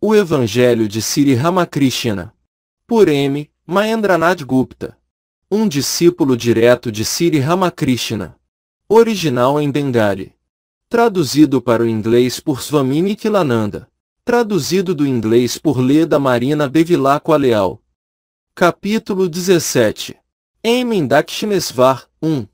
O Evangelho de Sri Ramakrishna. Por M. Mahendranath Gupta. Um discípulo direto de Sri Ramakrishna. Original em Bengali. Traduzido para o inglês por Swami Nikilananda, Traduzido do inglês por Leda Marina Bevilacqua Leal. Capítulo 17. M. Dakshinesvar, 1.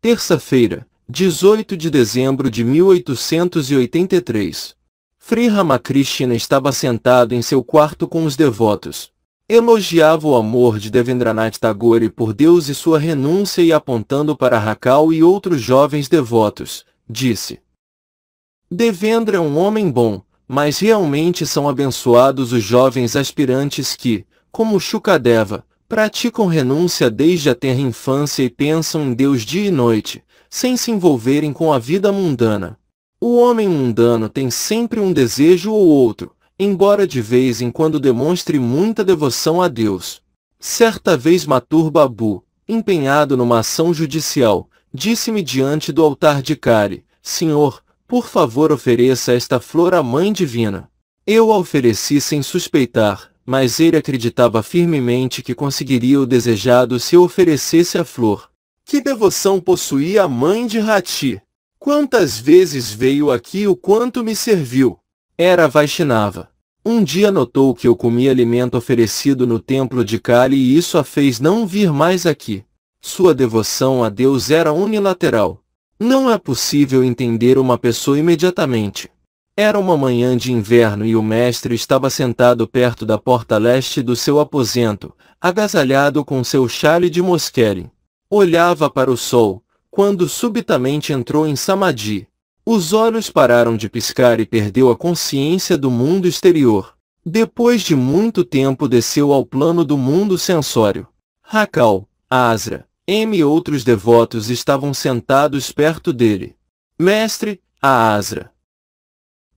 Terça-feira, 18 de dezembro de 1883. Frei Ramakrishna estava sentado em seu quarto com os devotos. Elogiava o amor de Devendranath Tagore por Deus e sua renúncia e apontando para Rakal e outros jovens devotos, disse Devendra é um homem bom, mas realmente são abençoados os jovens aspirantes que, como Shukadeva, praticam renúncia desde a terra infância e pensam em Deus dia e noite, sem se envolverem com a vida mundana. O homem mundano tem sempre um desejo ou outro, embora de vez em quando demonstre muita devoção a Deus. Certa vez Matur Babu, empenhado numa ação judicial, disse-me diante do altar de Kari, Senhor, por favor ofereça esta flor à Mãe Divina. Eu a ofereci sem suspeitar, mas ele acreditava firmemente que conseguiria o desejado se eu oferecesse a flor. Que devoção possuía a mãe de Rati! Quantas vezes veio aqui o quanto me serviu? Era Vaishnava. Um dia notou que eu comia alimento oferecido no templo de Kali e isso a fez não vir mais aqui. Sua devoção a Deus era unilateral. Não é possível entender uma pessoa imediatamente. Era uma manhã de inverno e o mestre estava sentado perto da porta leste do seu aposento, agasalhado com seu chale de mosquere. Olhava para o sol, quando subitamente entrou em Samadhi. Os olhos pararam de piscar e perdeu a consciência do mundo exterior. Depois de muito tempo desceu ao plano do mundo sensório. Rakal, Asra, M e outros devotos estavam sentados perto dele. Mestre, a Asra.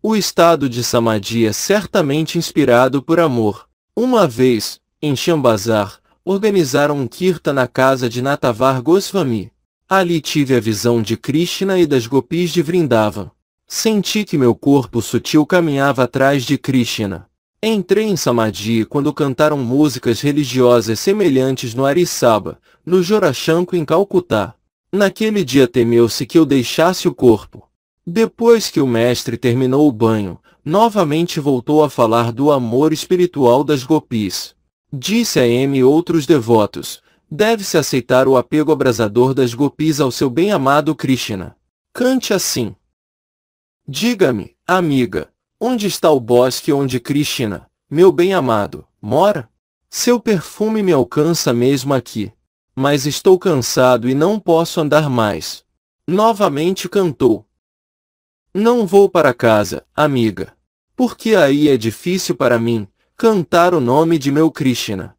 O estado de Samadhi é certamente inspirado por amor. Uma vez, em Shambhazar, organizaram um kirta na casa de Natavar Goswami. Ali tive a visão de Krishna e das gopis de Vrindavan. Senti que meu corpo sutil caminhava atrás de Krishna. Entrei em Samadhi quando cantaram músicas religiosas semelhantes no Arisaba, no Jorashanko em Calcutá. Naquele dia temeu-se que eu deixasse o corpo. Depois que o mestre terminou o banho, novamente voltou a falar do amor espiritual das gopis. Disse a M e outros devotos, deve-se aceitar o apego abrasador das gopis ao seu bem-amado Krishna. Cante assim. Diga-me, amiga, onde está o bosque onde Krishna, meu bem-amado, mora? Seu perfume me alcança mesmo aqui. Mas estou cansado e não posso andar mais. Novamente cantou. Não vou para casa, amiga. Porque aí é difícil para mim cantar o nome de meu Krishna.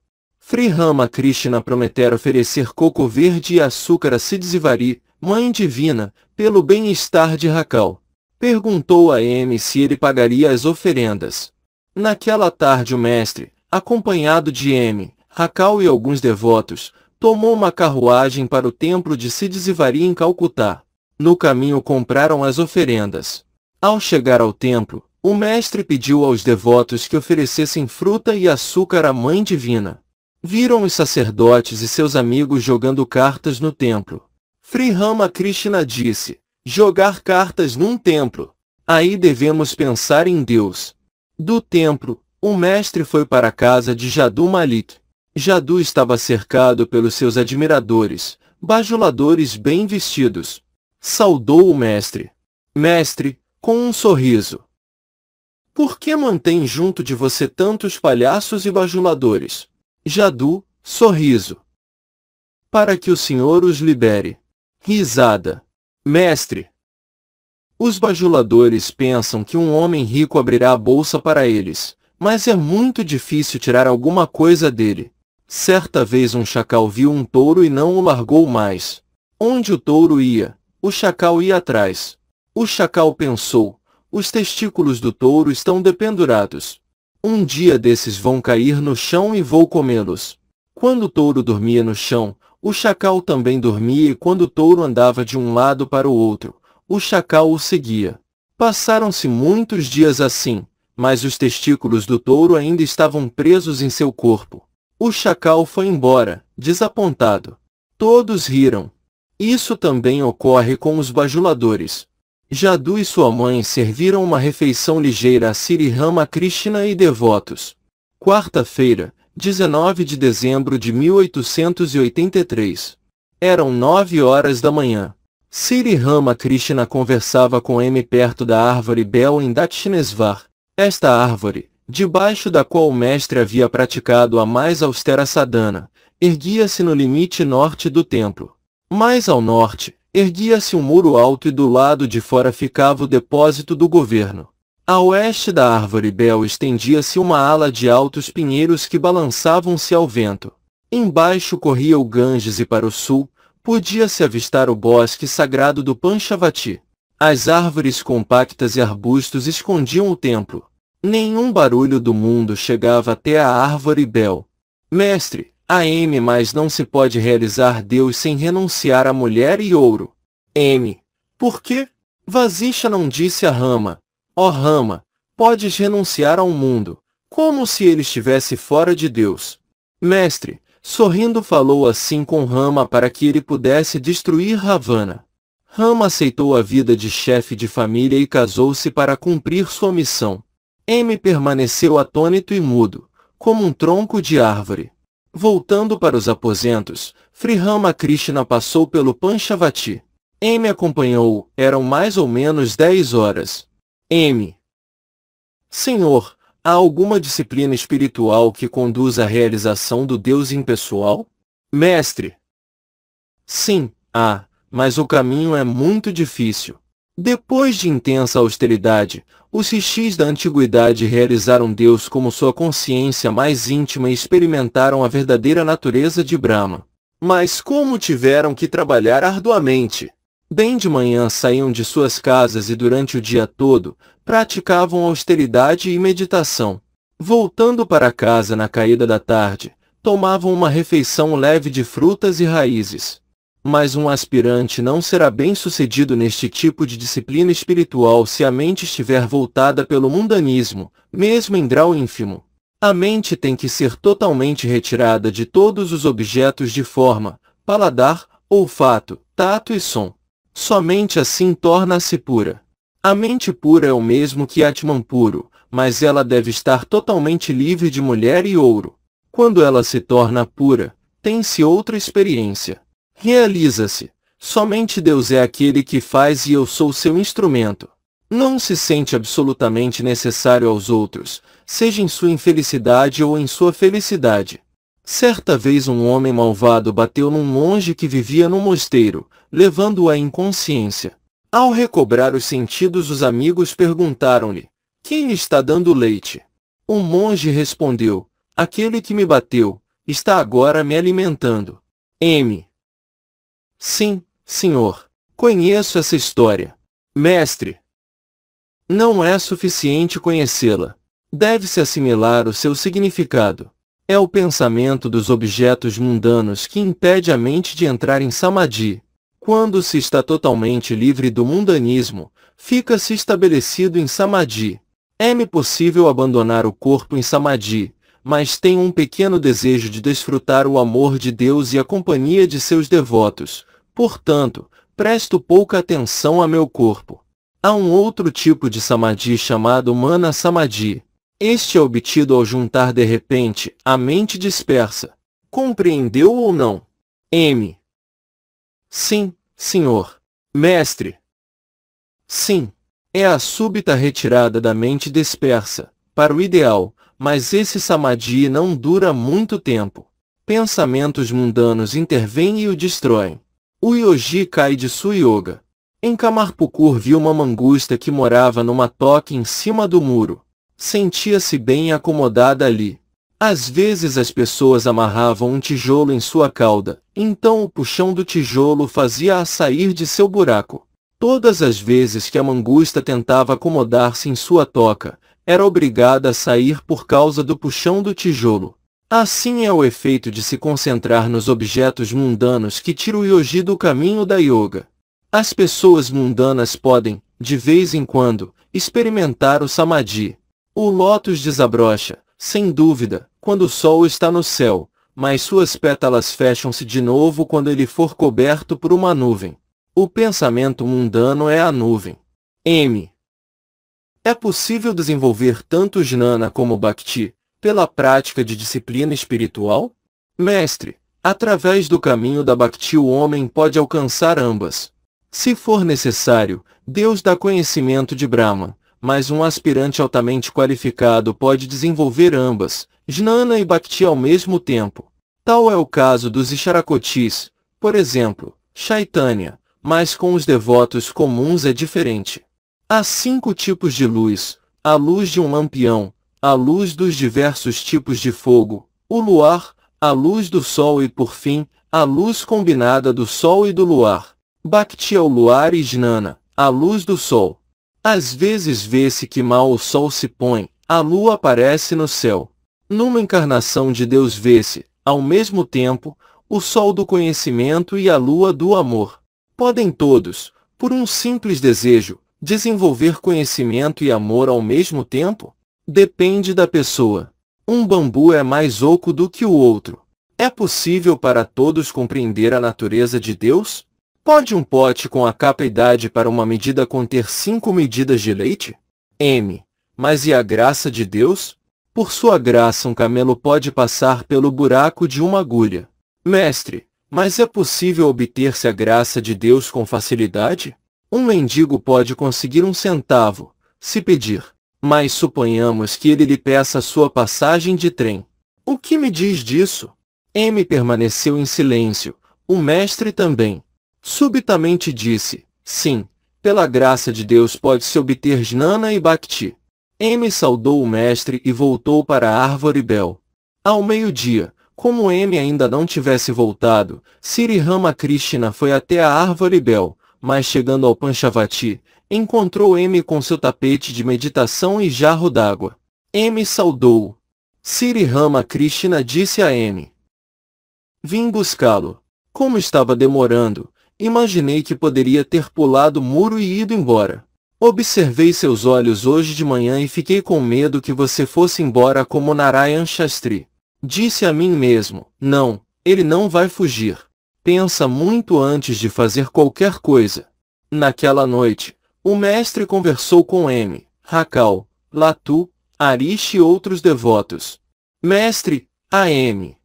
Frei Rama Krishna prometer oferecer coco verde e açúcar a Sidzivari, mãe divina, pelo bem-estar de Rakal. Perguntou a M se ele pagaria as oferendas. Naquela tarde o mestre, acompanhado de M, Rakal e alguns devotos, tomou uma carruagem para o templo de Sidzivari em Calcutá. No caminho compraram as oferendas. Ao chegar ao templo, o mestre pediu aos devotos que oferecessem fruta e açúcar à Mãe Divina. Viram os sacerdotes e seus amigos jogando cartas no templo. Sri Rama Krishna disse, jogar cartas num templo. Aí devemos pensar em Deus. Do templo, o mestre foi para a casa de Jadu Malik. Jadu estava cercado pelos seus admiradores, bajuladores bem vestidos. Saudou o mestre. Mestre, com um sorriso. Por que mantém junto de você tantos palhaços e bajuladores? Jadu, sorriso. Para que o Senhor os libere. Risada. Mestre. Os bajuladores pensam que um homem rico abrirá a bolsa para eles, mas é muito difícil tirar alguma coisa dele. Certa vez um chacal viu um touro e não o largou mais. Onde o touro ia, o chacal ia atrás. O chacal pensou, os testículos do touro estão dependurados. Um dia desses vão cair no chão e vou comê-los. Quando o touro dormia no chão, o chacal também dormia e quando o touro andava de um lado para o outro, o chacal o seguia. Passaram-se muitos dias assim, mas os testículos do touro ainda estavam presos em seu corpo. O chacal foi embora, desapontado. Todos riram. Isso também ocorre com os bajuladores. Jadu e sua mãe serviram uma refeição ligeira a Sri Rama Krishna e devotos. Quarta-feira, 19 de dezembro de 1883. Eram nove horas da manhã. Sri Rama Krishna conversava com M perto da árvore Bel em Dakshinesvar. Esta árvore, debaixo da qual o mestre havia praticado a mais austera sadhana, erguia-se no limite norte do templo. Mais ao norte, erguia-se um muro alto e do lado de fora ficava o depósito do governo. A oeste da árvore Bel estendia-se uma ala de altos pinheiros que balançavam-se ao vento. Embaixo corria o Ganges e para o sul, podia-se avistar o bosque sagrado do Panchavati. As árvores compactas e arbustos escondiam o templo. Nenhum barulho do mundo chegava até a árvore Bel. Mestre, AM mas não se pode realizar Deus sem renunciar à mulher e ouro. M. Por quê? Vasisha não disse a Rama, ó oh Rama, podes renunciar ao mundo, como se ele estivesse fora de Deus. Mestre, sorrindo falou assim com Rama para que ele pudesse destruir Ravana. Rama aceitou a vida de chefe de família e casou-se para cumprir sua missão. M permaneceu atônito e mudo, como um tronco de árvore. Voltando para os aposentos, Frihama Krishna passou pelo Panchavati. M acompanhou, eram mais ou menos 10 horas. M. Senhor, há alguma disciplina espiritual que conduz à realização do Deus impessoal? Mestre. Sim, há, mas o caminho é muito difícil. Depois de intensa austeridade, os xixis da antiguidade realizaram Deus como sua consciência mais íntima e experimentaram a verdadeira natureza de Brahma. Mas como tiveram que trabalhar arduamente? Bem de manhã saíam de suas casas e durante o dia todo praticavam austeridade e meditação. Voltando para casa na caída da tarde, tomavam uma refeição leve de frutas e raízes mas um aspirante não será bem-sucedido neste tipo de disciplina espiritual se a mente estiver voltada pelo mundanismo, mesmo em grau ínfimo. A mente tem que ser totalmente retirada de todos os objetos de forma, paladar, olfato, tato e som. Somente assim torna-se pura. A mente pura é o mesmo que Atman puro, mas ela deve estar totalmente livre de mulher e ouro. Quando ela se torna pura, tem-se outra experiência realiza-se. Somente Deus é aquele que faz e eu sou seu instrumento. Não se sente absolutamente necessário aos outros, seja em sua infelicidade ou em sua felicidade. Certa vez um homem malvado bateu num monge que vivia no mosteiro, levando-o à inconsciência. Ao recobrar os sentidos os amigos perguntaram-lhe, quem lhe está dando leite? O monge respondeu, aquele que me bateu, está agora me alimentando. M. Sim, senhor. Conheço essa história. Mestre. Não é suficiente conhecê-la. Deve-se assimilar o seu significado. É o pensamento dos objetos mundanos que impede a mente de entrar em samadhi. Quando se está totalmente livre do mundanismo, fica-se estabelecido em samadhi. É-me possível abandonar o corpo em samadhi, mas tenho um pequeno desejo de desfrutar o amor de Deus e a companhia de seus devotos, Portanto, presto pouca atenção a meu corpo. Há um outro tipo de samadhi chamado mana samadhi. Este é obtido ao juntar de repente a mente dispersa. Compreendeu ou não? M. Sim, senhor. Mestre. Sim, é a súbita retirada da mente dispersa, para o ideal, mas esse samadhi não dura muito tempo. Pensamentos mundanos intervêm e o destroem. O Yoji Kaiditsu Yoga. Em Kamarpukur viu uma mangusta que morava numa toca em cima do muro. Sentia-se bem acomodada ali. Às vezes as pessoas amarravam um tijolo em sua cauda, então o puxão do tijolo fazia-a sair de seu buraco. Todas as vezes que a mangusta tentava acomodar-se em sua toca, era obrigada a sair por causa do puxão do tijolo. Assim é o efeito de se concentrar nos objetos mundanos que tira o yogi do caminho da yoga. As pessoas mundanas podem, de vez em quando, experimentar o samadhi. O lótus desabrocha, sem dúvida, quando o sol está no céu, mas suas pétalas fecham-se de novo quando ele for coberto por uma nuvem. O pensamento mundano é a nuvem. M. É possível desenvolver tanto jnana como bhakti, pela prática de disciplina espiritual? Mestre, através do caminho da Bhakti o homem pode alcançar ambas. Se for necessário, Deus dá conhecimento de Brahma, mas um aspirante altamente qualificado pode desenvolver ambas, Jnana e Bhakti ao mesmo tempo. Tal é o caso dos Isharakotis, por exemplo, Chaitanya, mas com os devotos comuns é diferente. Há cinco tipos de luz, a luz de um lampião, a luz dos diversos tipos de fogo, o luar, a luz do sol e, por fim, a luz combinada do sol e do luar. Bhakti é o luar e Jnana, a luz do sol. Às vezes vê-se que mal o sol se põe, a lua aparece no céu. Numa encarnação de Deus vê-se, ao mesmo tempo, o sol do conhecimento e a lua do amor. Podem todos, por um simples desejo, desenvolver conhecimento e amor ao mesmo tempo? Depende da pessoa. Um bambu é mais oco do que o outro. É possível para todos compreender a natureza de Deus? Pode um pote com a capacidade para uma medida conter cinco medidas de leite? M. Mas e a graça de Deus? Por sua graça um camelo pode passar pelo buraco de uma agulha. Mestre, mas é possível obter-se a graça de Deus com facilidade? Um mendigo pode conseguir um centavo, se pedir. Mas suponhamos que ele lhe peça sua passagem de trem. O que me diz disso? M permaneceu em silêncio, o mestre também. Subitamente disse, sim, pela graça de Deus pode-se obter Jnana e Bhakti. M saudou o mestre e voltou para a árvore Bel. Ao meio-dia, como M ainda não tivesse voltado, Sri Ramakrishna foi até a árvore Bel, mas chegando ao Panchavati, Encontrou M com seu tapete de meditação e jarro d'água. M saudou. Siri Rama Krishna disse a M. Vim buscá-lo. Como estava demorando, imaginei que poderia ter pulado o muro e ido embora. Observei seus olhos hoje de manhã e fiquei com medo que você fosse embora como Narayan Shastri. Disse a mim mesmo, não, ele não vai fugir. Pensa muito antes de fazer qualquer coisa. Naquela noite, o mestre conversou com M, Racal, Latu, Arish e outros devotos. Mestre, A.M.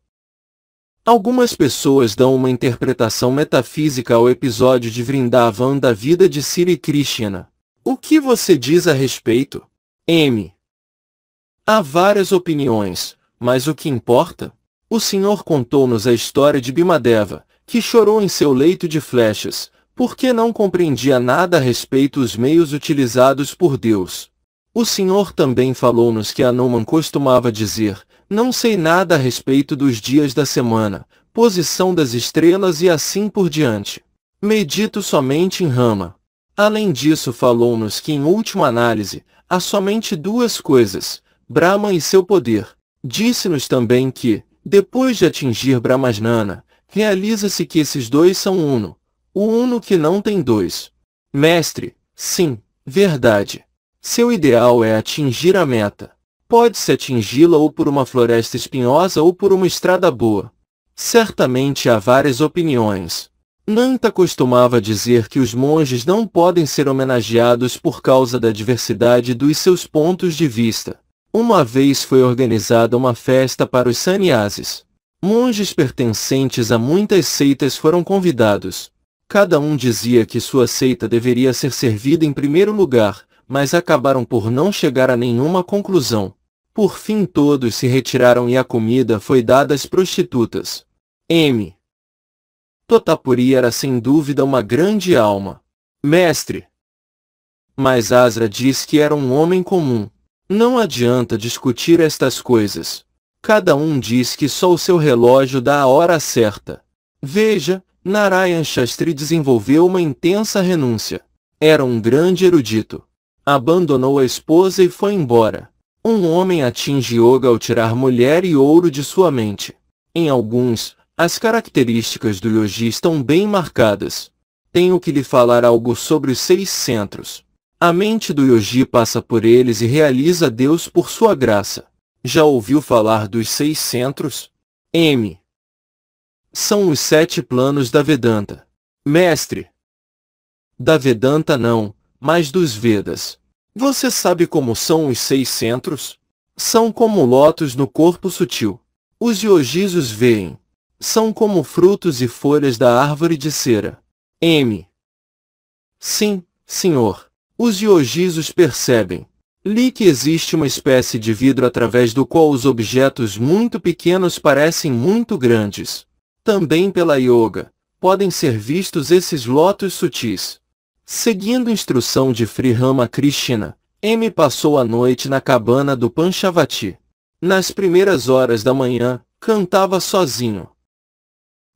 Algumas pessoas dão uma interpretação metafísica ao episódio de Vrindavan da vida de Sri Krishna. O que você diz a respeito? M. Há várias opiniões, mas o que importa? O senhor contou-nos a história de Bimadeva, que chorou em seu leito de flechas, porque não compreendia nada a respeito dos meios utilizados por Deus. O Senhor também falou-nos que Anuman costumava dizer, não sei nada a respeito dos dias da semana, posição das estrelas e assim por diante. Medito somente em Rama. Além disso falou-nos que em última análise, há somente duas coisas, Brahma e seu poder. Disse-nos também que, depois de atingir Brahmajnana, realiza-se que esses dois são uno, o uno que não tem dois. Mestre, sim, verdade. Seu ideal é atingir a meta. Pode-se atingi-la ou por uma floresta espinhosa ou por uma estrada boa. Certamente há várias opiniões. Nanta costumava dizer que os monges não podem ser homenageados por causa da diversidade dos seus pontos de vista. Uma vez foi organizada uma festa para os sannyasis. Monges pertencentes a muitas seitas foram convidados. Cada um dizia que sua seita deveria ser servida em primeiro lugar, mas acabaram por não chegar a nenhuma conclusão. Por fim todos se retiraram e a comida foi dada às prostitutas. M. Totapuri era sem dúvida uma grande alma. Mestre! Mas Asra diz que era um homem comum. Não adianta discutir estas coisas. Cada um diz que só o seu relógio dá a hora certa. Veja, Narayan Shastri desenvolveu uma intensa renúncia. Era um grande erudito. Abandonou a esposa e foi embora. Um homem atinge yoga ao tirar mulher e ouro de sua mente. Em alguns, as características do yogi estão bem marcadas. Tenho que lhe falar algo sobre os seis centros. A mente do yogi passa por eles e realiza Deus por sua graça. Já ouviu falar dos seis centros? M. São os sete planos da Vedanta. Mestre! Da Vedanta não, mas dos Vedas. Você sabe como são os seis centros? São como lotos no corpo sutil. Os yogis os veem. São como frutos e folhas da árvore de cera. M. Sim, senhor. Os yogis os percebem. Li que existe uma espécie de vidro através do qual os objetos muito pequenos parecem muito grandes. Também pela yoga, podem ser vistos esses lotos sutis. Seguindo instrução de Sri Ramakrishna, M passou a noite na cabana do Panchavati. Nas primeiras horas da manhã, cantava sozinho.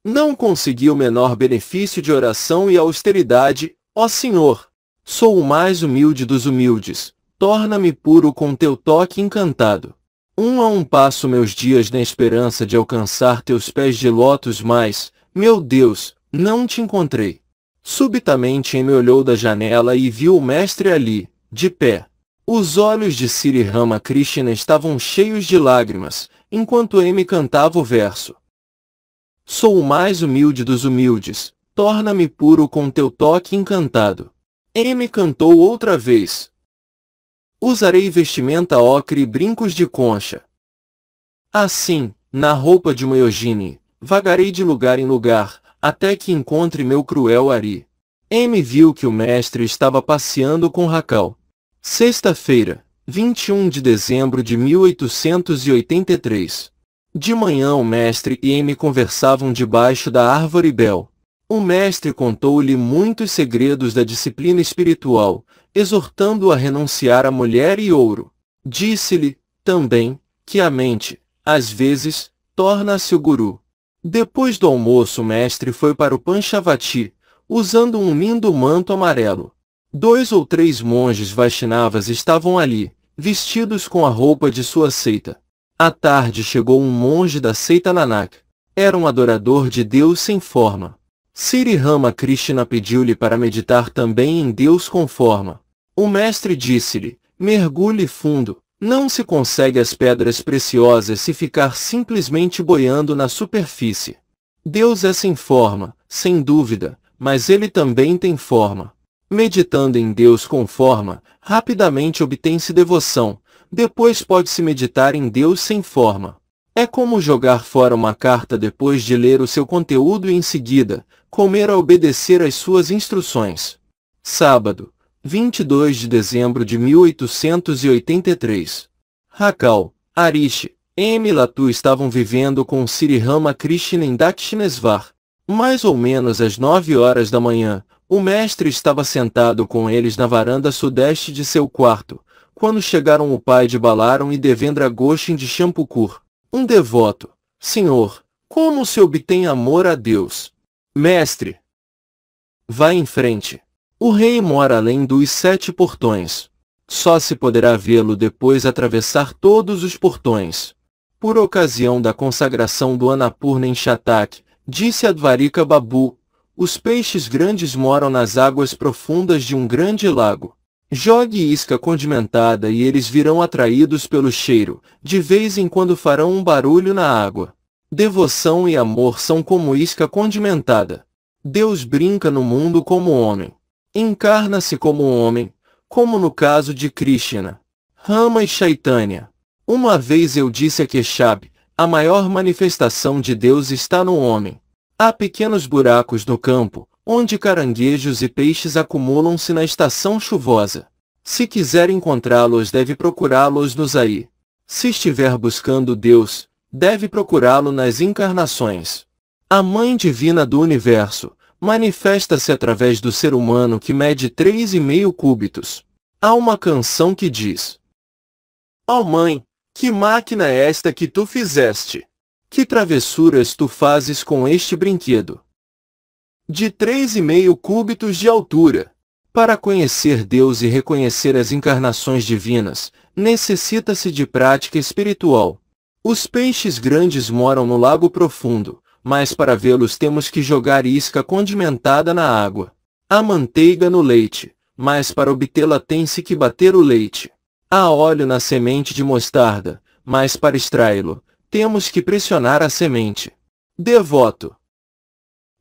Não consegui o menor benefício de oração e austeridade, ó Senhor! Sou o mais humilde dos humildes, torna-me puro com teu toque encantado. Um a um passo meus dias na esperança de alcançar teus pés de lótus, mas, meu Deus, não te encontrei. Subitamente me olhou da janela e viu o mestre ali, de pé. Os olhos de Sri Rama Krishna estavam cheios de lágrimas, enquanto M cantava o verso. Sou o mais humilde dos humildes, torna-me puro com teu toque encantado. M cantou outra vez, Usarei vestimenta ocre e brincos de concha. Assim, na roupa de uma Eugene, vagarei de lugar em lugar, até que encontre meu cruel Ari. M viu que o mestre estava passeando com Racal. Sexta-feira, 21 de dezembro de 1883. De manhã o mestre e M conversavam debaixo da árvore Bel. O mestre contou-lhe muitos segredos da disciplina espiritual, exortando-o a renunciar à mulher e ouro. Disse-lhe, também, que a mente, às vezes, torna-se o guru. Depois do almoço o mestre foi para o Panchavati, usando um lindo manto amarelo. Dois ou três monges Vaishnavas estavam ali, vestidos com a roupa de sua seita. À tarde chegou um monge da seita Nanak. Era um adorador de Deus sem forma. Sri Ramakrishna pediu-lhe para meditar também em Deus com forma. O mestre disse-lhe, mergulhe fundo, não se consegue as pedras preciosas se ficar simplesmente boiando na superfície. Deus é sem forma, sem dúvida, mas ele também tem forma. Meditando em Deus com forma, rapidamente obtém-se devoção, depois pode-se meditar em Deus sem forma. É como jogar fora uma carta depois de ler o seu conteúdo e em seguida, comer a obedecer às suas instruções. Sábado. 22 de dezembro de 1883. Rakal, Arish, M. Latu estavam vivendo com Sirirama Krishna em Dakshinesvar. Mais ou menos às 9 horas da manhã, o mestre estava sentado com eles na varanda sudeste de seu quarto, quando chegaram o pai de Balaram e Devendra Goshin de Champukur. Um devoto. Senhor, como se obtém amor a Deus? Mestre! Vá em frente. O rei mora além dos sete portões. Só se poderá vê-lo depois atravessar todos os portões. Por ocasião da consagração do Anapurna em Shatak, disse Advarika Babu, os peixes grandes moram nas águas profundas de um grande lago. Jogue isca condimentada e eles virão atraídos pelo cheiro, de vez em quando farão um barulho na água. Devoção e amor são como isca condimentada. Deus brinca no mundo como homem encarna-se como homem, como no caso de Krishna. Rama e Chaitanya. Uma vez eu disse a Keshab, a maior manifestação de Deus está no homem. Há pequenos buracos no campo, onde caranguejos e peixes acumulam-se na estação chuvosa. Se quiser encontrá-los deve procurá-los nos aí. Se estiver buscando Deus, deve procurá-lo nas encarnações. A Mãe Divina do Universo, manifesta-se através do ser humano que mede 3,5 cúbitos. Há uma canção que diz Ó oh mãe, que máquina é esta que tu fizeste? Que travessuras tu fazes com este brinquedo? De 3,5 cúbitos de altura. Para conhecer Deus e reconhecer as encarnações divinas, necessita-se de prática espiritual. Os peixes grandes moram no lago profundo, mas para vê-los temos que jogar isca condimentada na água. Há manteiga no leite, mas para obtê-la tem-se que bater o leite. Há óleo na semente de mostarda, mas para extraí-lo, temos que pressionar a semente. Devoto.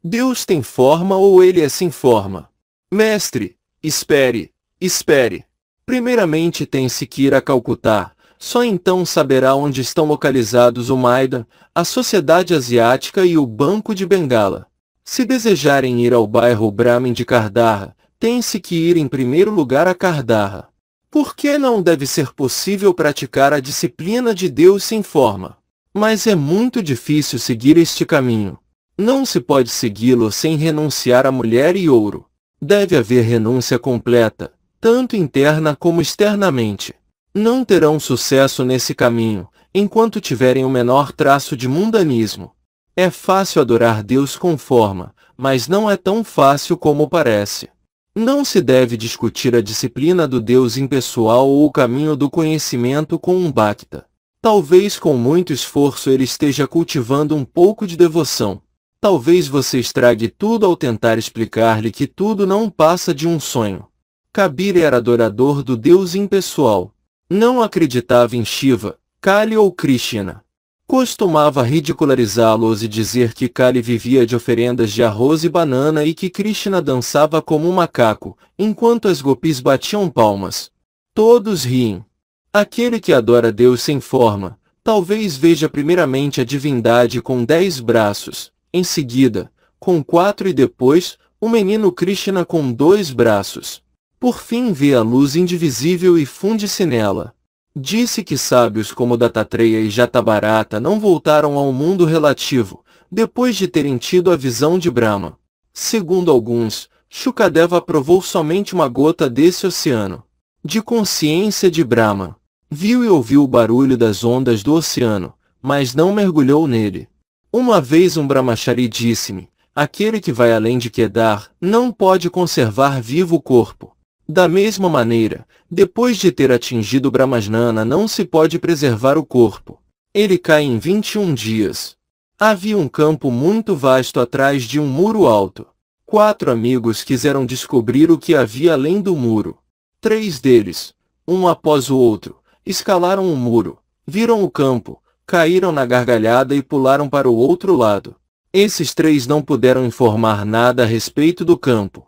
Deus tem forma ou ele é sem forma? Mestre, espere, espere. Primeiramente tem-se que ir a Calcutá, só então saberá onde estão localizados o Maida, a Sociedade Asiática e o Banco de Bengala. Se desejarem ir ao bairro Brahmin de Kardarra, tem-se que ir em primeiro lugar a Kardarra. Por que não deve ser possível praticar a disciplina de Deus sem forma? Mas é muito difícil seguir este caminho. Não se pode segui-lo sem renunciar a mulher e ouro. Deve haver renúncia completa, tanto interna como externamente não terão sucesso nesse caminho, enquanto tiverem o menor traço de mundanismo. É fácil adorar Deus com forma, mas não é tão fácil como parece. Não se deve discutir a disciplina do Deus impessoal ou o caminho do conhecimento com um Bacta. Talvez com muito esforço ele esteja cultivando um pouco de devoção. Talvez você estrague tudo ao tentar explicar-lhe que tudo não passa de um sonho. Kabir era adorador do Deus impessoal, não acreditava em Shiva, Kali ou Krishna. Costumava ridicularizá-los e dizer que Kali vivia de oferendas de arroz e banana e que Krishna dançava como um macaco, enquanto as gopis batiam palmas. Todos riem. Aquele que adora Deus sem forma, talvez veja primeiramente a divindade com dez braços, em seguida, com quatro e depois, o menino Krishna com dois braços. Por fim vê a luz indivisível e funde-se nela. Disse que sábios como Datatreya e Jatabarata não voltaram ao mundo relativo, depois de terem tido a visão de Brahma. Segundo alguns, Shukadeva provou somente uma gota desse oceano. De consciência de Brahma. Viu e ouviu o barulho das ondas do oceano, mas não mergulhou nele. Uma vez um Brahmachari disse-me, aquele que vai além de Kedar, não pode conservar vivo o corpo. Da mesma maneira, depois de ter atingido Brahmajnana não se pode preservar o corpo. Ele cai em 21 dias. Havia um campo muito vasto atrás de um muro alto. Quatro amigos quiseram descobrir o que havia além do muro. Três deles, um após o outro, escalaram o muro, viram o campo, caíram na gargalhada e pularam para o outro lado. Esses três não puderam informar nada a respeito do campo.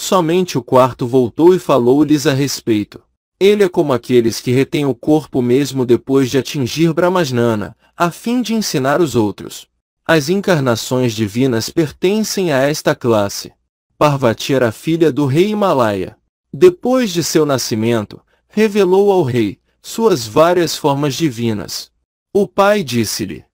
Somente o quarto voltou e falou-lhes a respeito. Ele é como aqueles que retêm o corpo mesmo depois de atingir Brahmasnana, a fim de ensinar os outros. As encarnações divinas pertencem a esta classe. Parvati era filha do rei Himalaia. Depois de seu nascimento, revelou ao rei suas várias formas divinas. O pai disse-lhe,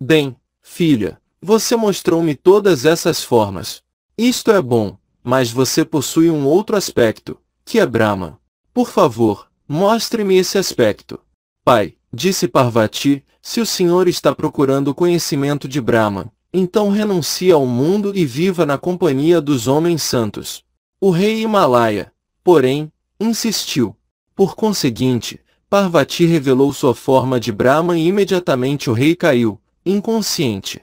Bem, filha, você mostrou-me todas essas formas. Isto é bom, mas você possui um outro aspecto, que é Brahma. Por favor, mostre-me esse aspecto. Pai, disse Parvati, se o senhor está procurando o conhecimento de Brahma, então renuncie ao mundo e viva na companhia dos homens santos. O rei Himalaia, porém, insistiu. Por conseguinte, Parvati revelou sua forma de Brahma e imediatamente o rei caiu, inconsciente.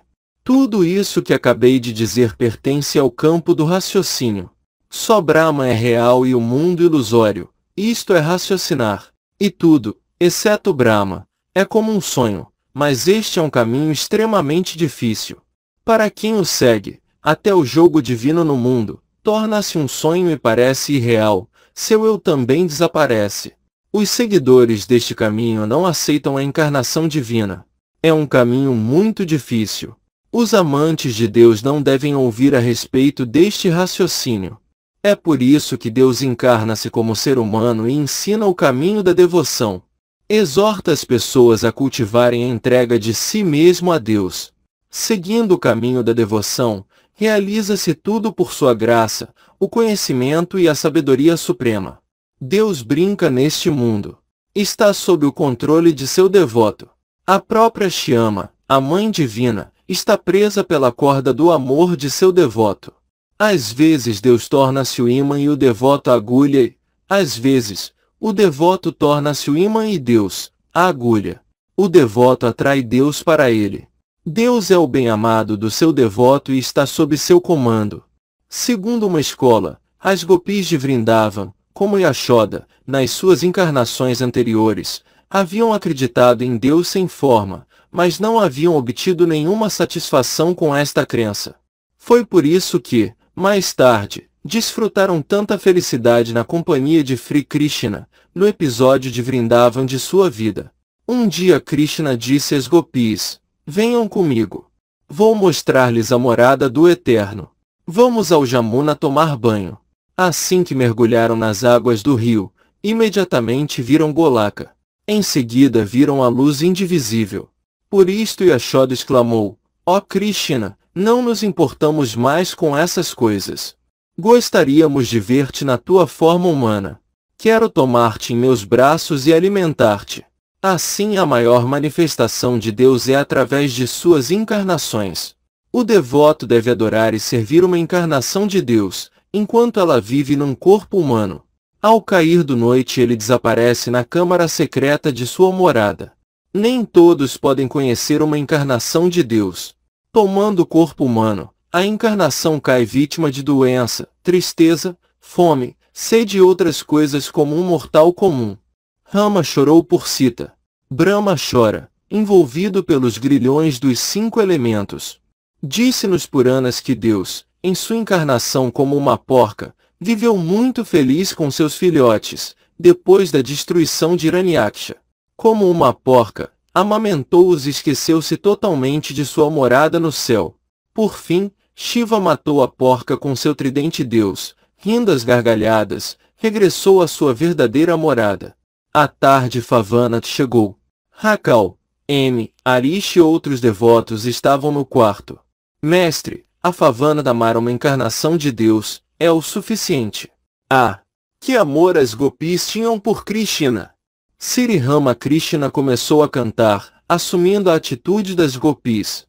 Tudo isso que acabei de dizer pertence ao campo do raciocínio. Só Brahma é real e o mundo ilusório. Isto é raciocinar. E tudo, exceto Brahma, é como um sonho, mas este é um caminho extremamente difícil. Para quem o segue, até o jogo divino no mundo, torna-se um sonho e parece irreal, seu eu também desaparece. Os seguidores deste caminho não aceitam a encarnação divina. É um caminho muito difícil, os amantes de Deus não devem ouvir a respeito deste raciocínio. É por isso que Deus encarna-se como ser humano e ensina o caminho da devoção. Exorta as pessoas a cultivarem a entrega de si mesmo a Deus. Seguindo o caminho da devoção, realiza-se tudo por sua graça, o conhecimento e a sabedoria suprema. Deus brinca neste mundo. Está sob o controle de seu devoto. A própria Shiama, a Mãe Divina, está presa pela corda do amor de seu devoto. Às vezes Deus torna-se o imã e o devoto a agulha e, às vezes, o devoto torna-se o imã e Deus, a agulha. O devoto atrai Deus para ele. Deus é o bem-amado do seu devoto e está sob seu comando. Segundo uma escola, as gopis de Vrindavan, como Yashoda, nas suas encarnações anteriores, haviam acreditado em Deus sem forma, mas não haviam obtido nenhuma satisfação com esta crença. Foi por isso que, mais tarde, desfrutaram tanta felicidade na companhia de Sri Krishna, no episódio de Vrindavan de sua vida. Um dia Krishna disse às gopis, venham comigo. Vou mostrar-lhes a morada do Eterno. Vamos ao Jamuna tomar banho. Assim que mergulharam nas águas do rio, imediatamente viram Golaka. Em seguida viram a luz indivisível. Por isto Yashoda exclamou, ó oh Krishna, não nos importamos mais com essas coisas. Gostaríamos de ver-te na tua forma humana. Quero tomar-te em meus braços e alimentar-te. Assim a maior manifestação de Deus é através de suas encarnações. O devoto deve adorar e servir uma encarnação de Deus, enquanto ela vive num corpo humano. Ao cair do noite ele desaparece na câmara secreta de sua morada. Nem todos podem conhecer uma encarnação de Deus. Tomando o corpo humano, a encarnação cai vítima de doença, tristeza, fome, sede e outras coisas como um mortal comum. Rama chorou por Sita. Brahma chora, envolvido pelos grilhões dos cinco elementos. Disse-nos Puranas que Deus, em sua encarnação como uma porca, viveu muito feliz com seus filhotes, depois da destruição de Hiranyaksha. Como uma porca, amamentou-os e esqueceu-se totalmente de sua morada no céu. Por fim, Shiva matou a porca com seu tridente Deus, rindo as gargalhadas, regressou à sua verdadeira morada. À tarde Favana chegou. Rakal, M, Arish e outros devotos estavam no quarto. Mestre, a Favana amar uma encarnação de Deus, é o suficiente. Ah! Que amor as gopis tinham por Krishna! Sri Ramakrishna começou a cantar, assumindo a atitude das gopis.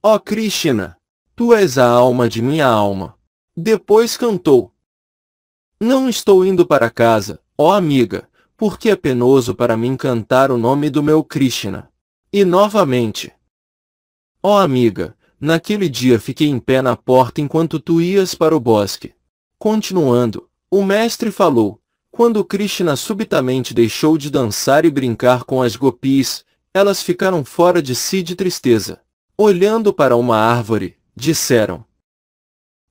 Ó oh Krishna! Tu és a alma de minha alma. Depois cantou. Não estou indo para casa, ó oh amiga, porque é penoso para mim cantar o nome do meu Krishna. E novamente. Ó oh amiga, naquele dia fiquei em pé na porta enquanto tu ias para o bosque. Continuando, o mestre falou, quando Krishna subitamente deixou de dançar e brincar com as gopis, elas ficaram fora de si de tristeza. Olhando para uma árvore, disseram.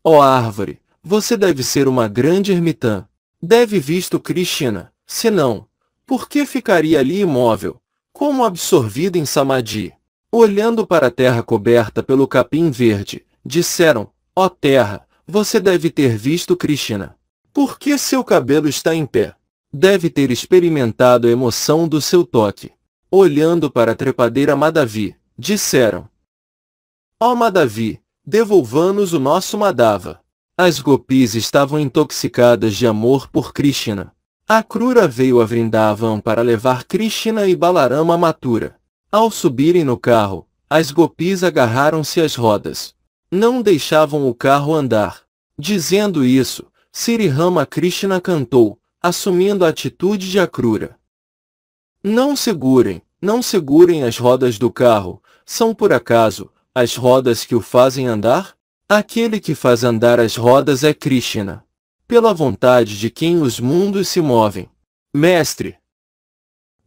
Ó oh árvore, você deve ser uma grande ermitã. Deve visto Krishna, senão, por que ficaria ali imóvel, como absorvido em samadhi? Olhando para a terra coberta pelo capim verde, disseram, ó oh terra, você deve ter visto Krishna. Por que seu cabelo está em pé? Deve ter experimentado a emoção do seu toque. Olhando para a trepadeira Madavi, disseram. Ó oh Madavi, devolvamos o nosso Madava. As gopis estavam intoxicadas de amor por Krishna. A Krura veio a Vrindavan para levar Krishna e Balarama à matura. Ao subirem no carro, as gopis agarraram-se às rodas. Não deixavam o carro andar. Dizendo isso, Sri Ramakrishna cantou, assumindo a atitude de Akrura. Não segurem, não segurem as rodas do carro, são por acaso, as rodas que o fazem andar? Aquele que faz andar as rodas é Krishna. Pela vontade de quem os mundos se movem. Mestre,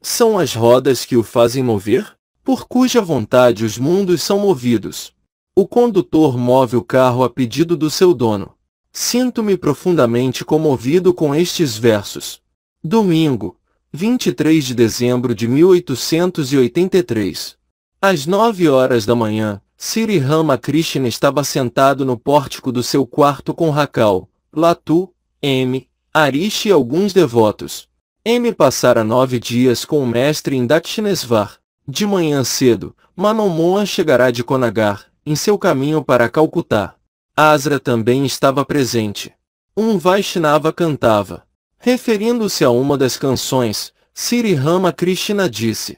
são as rodas que o fazem mover, por cuja vontade os mundos são movidos. O condutor move o carro a pedido do seu dono. Sinto-me profundamente comovido com estes versos. Domingo, 23 de dezembro de 1883. Às nove horas da manhã, Sri Rama Krishna estava sentado no pórtico do seu quarto com Rakal, Latu, M, Arish e alguns devotos. M passara nove dias com o mestre em Dakshinesvar. De manhã cedo, Manomon chegará de Konagar, em seu caminho para Calcutá. Asra também estava presente. Um Vaishnava cantava. Referindo-se a uma das canções, Sri Rama Krishna disse.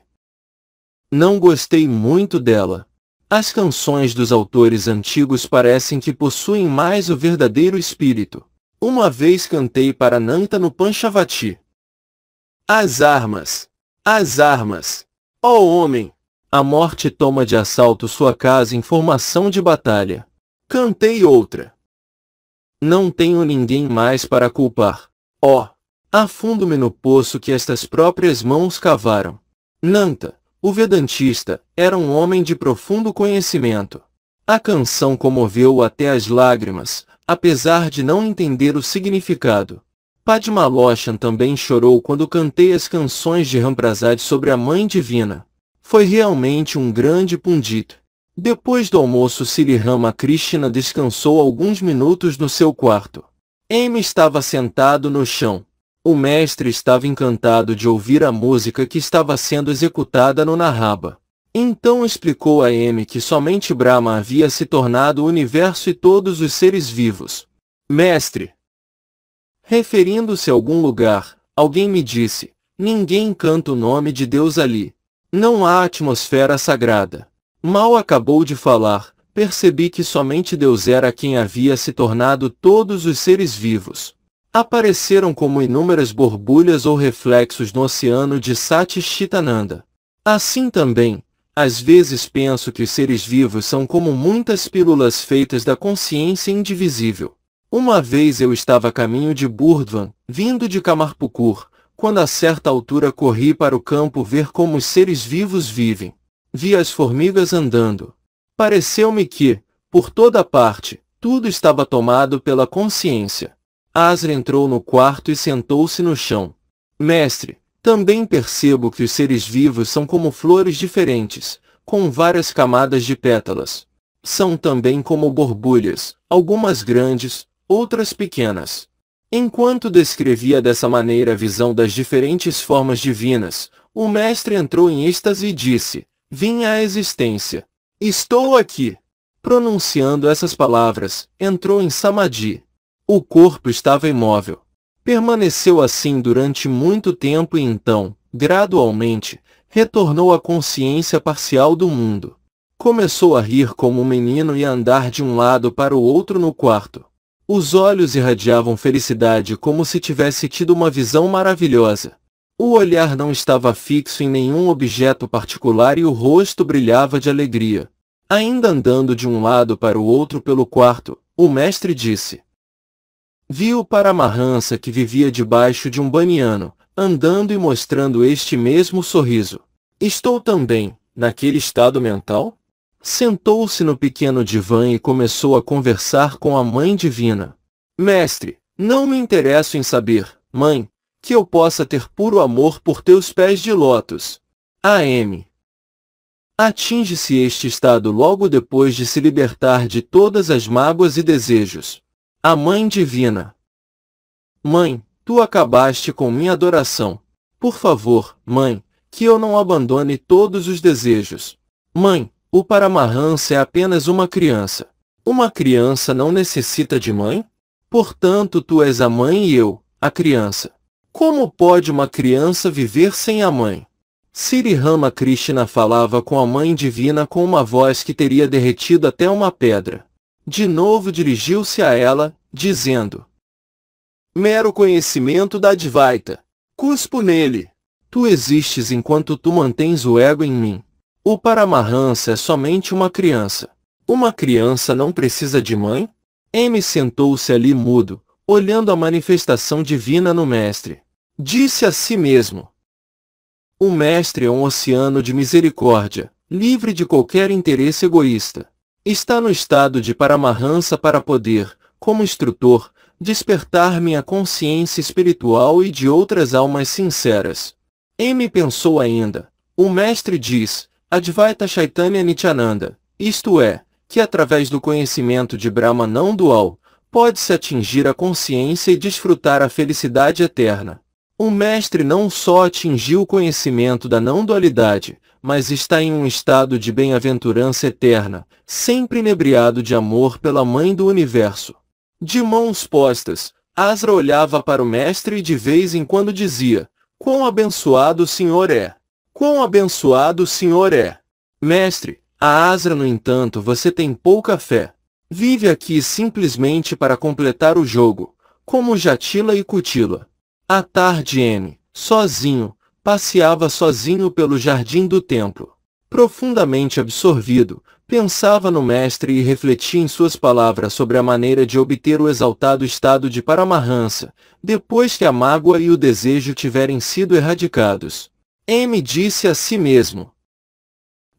Não gostei muito dela. As canções dos autores antigos parecem que possuem mais o verdadeiro espírito. Uma vez cantei para Nanta no Panchavati. As armas! As armas! Ó oh homem! A morte toma de assalto sua casa em formação de batalha. Cantei outra. Não tenho ninguém mais para culpar. Ó, oh, afundo-me no poço que estas próprias mãos cavaram. Nanta, o Vedantista, era um homem de profundo conhecimento. A canção comoveu-o até as lágrimas, apesar de não entender o significado. Padmaloshan também chorou quando cantei as canções de Ramprasad sobre a Mãe Divina. Foi realmente um grande pundito. Depois do almoço Sri Rama Krishna descansou alguns minutos no seu quarto. M estava sentado no chão. O mestre estava encantado de ouvir a música que estava sendo executada no Narraba. Então explicou a M que somente Brahma havia se tornado o universo e todos os seres vivos. Mestre! Referindo-se a algum lugar, alguém me disse, ninguém canta o nome de Deus ali. Não há atmosfera sagrada. Mal acabou de falar, percebi que somente Deus era quem havia se tornado todos os seres vivos. Apareceram como inúmeras borbulhas ou reflexos no oceano de Satishitananda. Assim também, às vezes penso que os seres vivos são como muitas pílulas feitas da consciência indivisível. Uma vez eu estava a caminho de Burdvan, vindo de Kamarpukur, quando a certa altura corri para o campo ver como os seres vivos vivem vi as formigas andando. Pareceu-me que, por toda parte, tudo estava tomado pela consciência. Asra entrou no quarto e sentou-se no chão. Mestre, também percebo que os seres vivos são como flores diferentes, com várias camadas de pétalas. São também como borbulhas, algumas grandes, outras pequenas. Enquanto descrevia dessa maneira a visão das diferentes formas divinas, o mestre entrou em êxtase e disse, Vim à existência. Estou aqui. Pronunciando essas palavras, entrou em Samadhi. O corpo estava imóvel. Permaneceu assim durante muito tempo e então, gradualmente, retornou à consciência parcial do mundo. Começou a rir como um menino e a andar de um lado para o outro no quarto. Os olhos irradiavam felicidade como se tivesse tido uma visão maravilhosa. O olhar não estava fixo em nenhum objeto particular e o rosto brilhava de alegria. Ainda andando de um lado para o outro pelo quarto, o mestre disse. Viu para a marrança que vivia debaixo de um baniano, andando e mostrando este mesmo sorriso. Estou também, naquele estado mental? Sentou-se no pequeno divã e começou a conversar com a mãe divina. Mestre, não me interesso em saber, mãe, que eu possa ter puro amor por teus pés de lótus. AM. Atinge-se este estado logo depois de se libertar de todas as mágoas e desejos. A Mãe Divina. Mãe, tu acabaste com minha adoração. Por favor, mãe, que eu não abandone todos os desejos. Mãe, o Paramahansa é apenas uma criança. Uma criança não necessita de mãe? Portanto, tu és a mãe e eu, a criança. Como pode uma criança viver sem a mãe? Siri Rama Krishna falava com a mãe divina com uma voz que teria derretido até uma pedra. De novo dirigiu-se a ela, dizendo: Mero conhecimento da Advaita. Cuspo nele. Tu existes enquanto tu mantens o ego em mim. O Paramahansa é somente uma criança. Uma criança não precisa de mãe? M sentou-se ali mudo, olhando a manifestação divina no Mestre. Disse a si mesmo: O Mestre é um oceano de misericórdia, livre de qualquer interesse egoísta. Está no estado de paramarrança para poder, como instrutor, despertar minha consciência espiritual e de outras almas sinceras. M pensou ainda. O mestre diz, Advaita Chaitanya Nityananda, isto é, que através do conhecimento de Brahma não dual, pode-se atingir a consciência e desfrutar a felicidade eterna. O mestre não só atingiu o conhecimento da não-dualidade, mas está em um estado de bem-aventurança eterna, sempre inebriado de amor pela Mãe do Universo. De mãos postas, Asra olhava para o mestre e de vez em quando dizia, Quão abençoado o Senhor é! Quão abençoado o Senhor é! Mestre, a Asra no entanto você tem pouca fé. Vive aqui simplesmente para completar o jogo, como Jatila e Cutila. À tarde M, sozinho, passeava sozinho pelo jardim do templo. Profundamente absorvido, pensava no mestre e refletia em suas palavras sobre a maneira de obter o exaltado estado de paramarrança, depois que a mágoa e o desejo tiverem sido erradicados. M disse a si mesmo.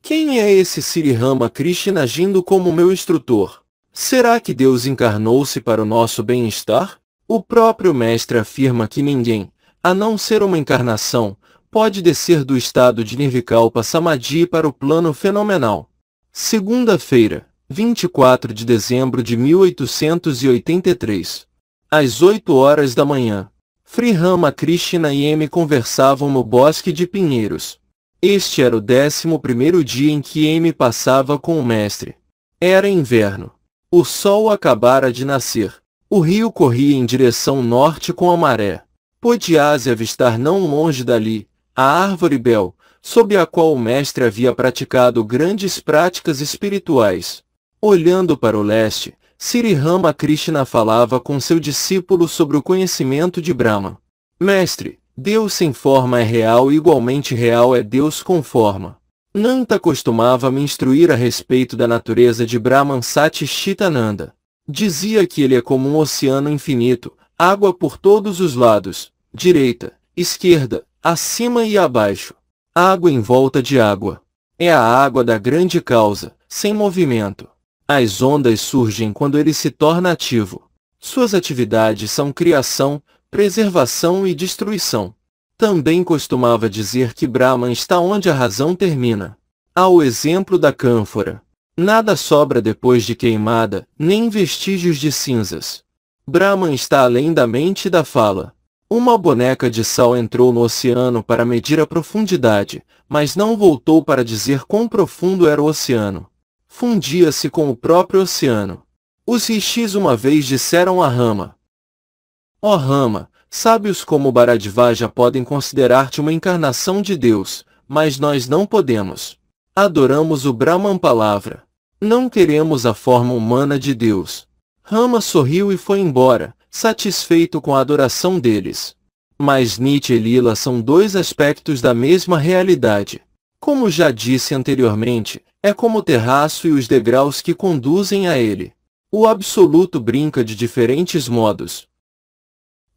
Quem é esse Sri Rama Krishna agindo como meu instrutor? Será que Deus encarnou-se para o nosso bem-estar? O próprio mestre afirma que ninguém, a não ser uma encarnação, pode descer do estado de Nirvikalpa Samadhi para o plano fenomenal. Segunda-feira, 24 de dezembro de 1883. Às 8 horas da manhã, Sri Ramakrishna e M conversavam no bosque de Pinheiros. Este era o décimo primeiro dia em que M passava com o mestre. Era inverno. O sol acabara de nascer. O rio corria em direção norte com a maré. pôde avistar não longe dali, a árvore bel, sob a qual o mestre havia praticado grandes práticas espirituais. Olhando para o leste, Sri Rama Krishna falava com seu discípulo sobre o conhecimento de Brahma. Mestre, Deus sem forma é real e igualmente real é Deus com forma. Nanta costumava me instruir a respeito da natureza de Brahman Sati Chitananda. Dizia que ele é como um oceano infinito, água por todos os lados, direita, esquerda, acima e abaixo. Água em volta de água. É a água da grande causa, sem movimento. As ondas surgem quando ele se torna ativo. Suas atividades são criação, preservação e destruição. Também costumava dizer que Brahman está onde a razão termina. Há o exemplo da cânfora. Nada sobra depois de queimada, nem vestígios de cinzas. Brahman está além da mente e da fala. Uma boneca de sal entrou no oceano para medir a profundidade, mas não voltou para dizer quão profundo era o oceano. Fundia-se com o próprio oceano. Os rishis uma vez disseram a Rama. Ó oh Rama, Sábios como Bharadvaja podem considerar-te uma encarnação de Deus, mas nós não podemos. Adoramos o Brahman palavra. Não queremos a forma humana de Deus. Rama sorriu e foi embora, satisfeito com a adoração deles. Mas Nietzsche e Lila são dois aspectos da mesma realidade. Como já disse anteriormente, é como o terraço e os degraus que conduzem a ele. O absoluto brinca de diferentes modos,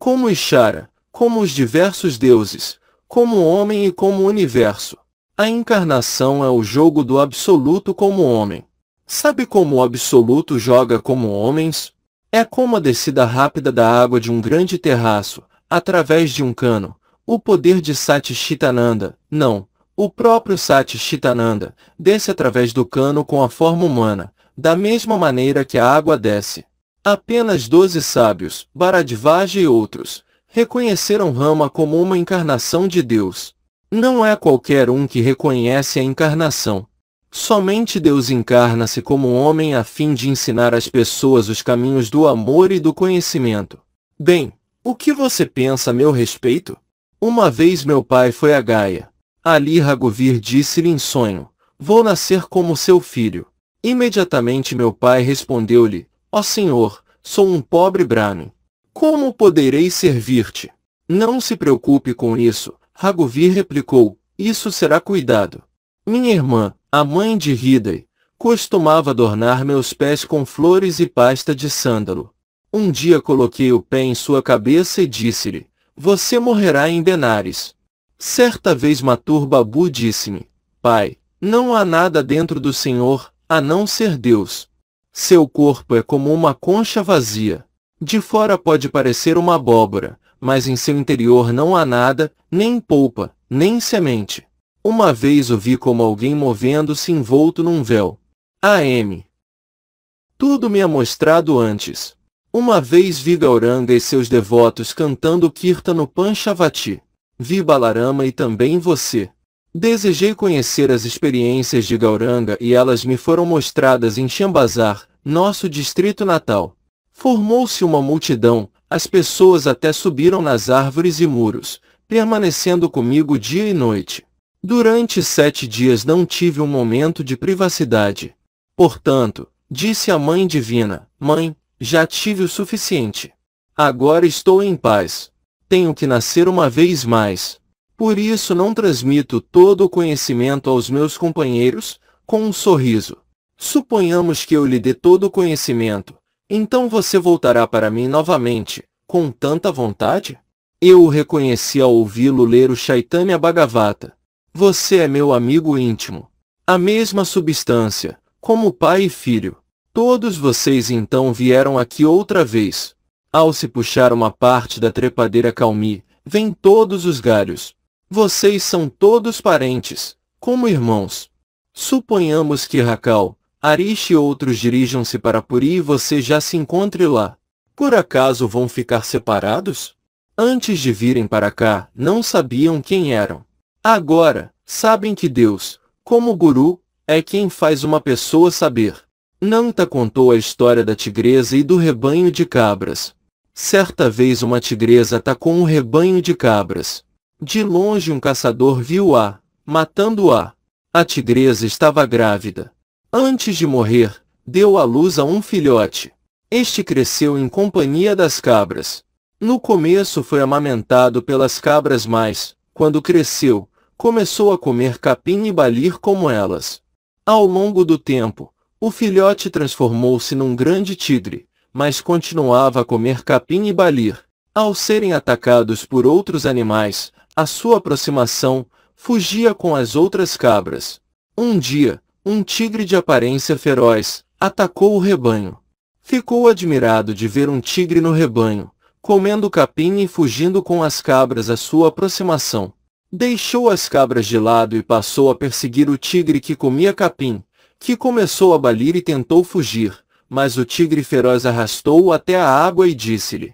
como Ishara, como os diversos deuses, como o homem e como o universo. A encarnação é o jogo do absoluto como homem. Sabe como o absoluto joga como homens? É como a descida rápida da água de um grande terraço, através de um cano. O poder de Satishitananda, não, o próprio Satishitananda, desce através do cano com a forma humana, da mesma maneira que a água desce. Apenas doze sábios, Bharadvaja e outros, reconheceram Rama como uma encarnação de Deus. Não é qualquer um que reconhece a encarnação. Somente Deus encarna-se como um homem a fim de ensinar às pessoas os caminhos do amor e do conhecimento. Bem, o que você pensa a meu respeito? Uma vez meu pai foi a Gaia. Ali Raghuvir disse-lhe em sonho, vou nascer como seu filho. Imediatamente meu pai respondeu-lhe, Ó oh Senhor, sou um pobre Brahmin. Como poderei servir-te? Não se preocupe com isso, Raghuvir replicou, isso será cuidado. Minha irmã, a mãe de Hidai, costumava adornar meus pés com flores e pasta de sândalo. Um dia coloquei o pé em sua cabeça e disse-lhe, você morrerá em Benares. Certa vez Matur Babu disse-me, pai, não há nada dentro do Senhor, a não ser Deus. Seu corpo é como uma concha vazia. De fora pode parecer uma abóbora, mas em seu interior não há nada, nem polpa, nem semente. Uma vez o vi como alguém movendo-se envolto num véu. A.M. Tudo me é mostrado antes. Uma vez vi Gauranga e seus devotos cantando Kirta no Panchavati. Vi Balarama e também você. Desejei conhecer as experiências de Gauranga e elas me foram mostradas em Chambazar, nosso distrito natal. Formou-se uma multidão, as pessoas até subiram nas árvores e muros, permanecendo comigo dia e noite. Durante sete dias não tive um momento de privacidade. Portanto, disse a Mãe Divina, Mãe, já tive o suficiente. Agora estou em paz. Tenho que nascer uma vez mais. Por isso não transmito todo o conhecimento aos meus companheiros, com um sorriso. Suponhamos que eu lhe dê todo o conhecimento, então você voltará para mim novamente, com tanta vontade? Eu o reconheci ao ouvi-lo ler o Chaitanya Bhagavata. Você é meu amigo íntimo. A mesma substância, como pai e filho. Todos vocês então vieram aqui outra vez. Ao se puxar uma parte da trepadeira calmi, vêm todos os galhos, vocês são todos parentes, como irmãos. Suponhamos que Raquel, Arish e outros dirijam-se para Puri e você já se encontre lá. Por acaso vão ficar separados? Antes de virem para cá, não sabiam quem eram. Agora, sabem que Deus, como guru, é quem faz uma pessoa saber. Nanta contou a história da tigresa e do rebanho de cabras. Certa vez uma tigresa atacou um rebanho de cabras. De longe um caçador viu-a, matando-a. A tigresa estava grávida. Antes de morrer, deu à luz a um filhote. Este cresceu em companhia das cabras. No começo foi amamentado pelas cabras mas, quando cresceu, começou a comer capim e balir como elas. Ao longo do tempo, o filhote transformou-se num grande tigre, mas continuava a comer capim e balir. Ao serem atacados por outros animais, a sua aproximação, fugia com as outras cabras. Um dia, um tigre de aparência feroz atacou o rebanho. Ficou admirado de ver um tigre no rebanho, comendo capim e fugindo com as cabras à sua aproximação. Deixou as cabras de lado e passou a perseguir o tigre que comia capim, que começou a balir e tentou fugir, mas o tigre feroz arrastou-o até a água e disse-lhe: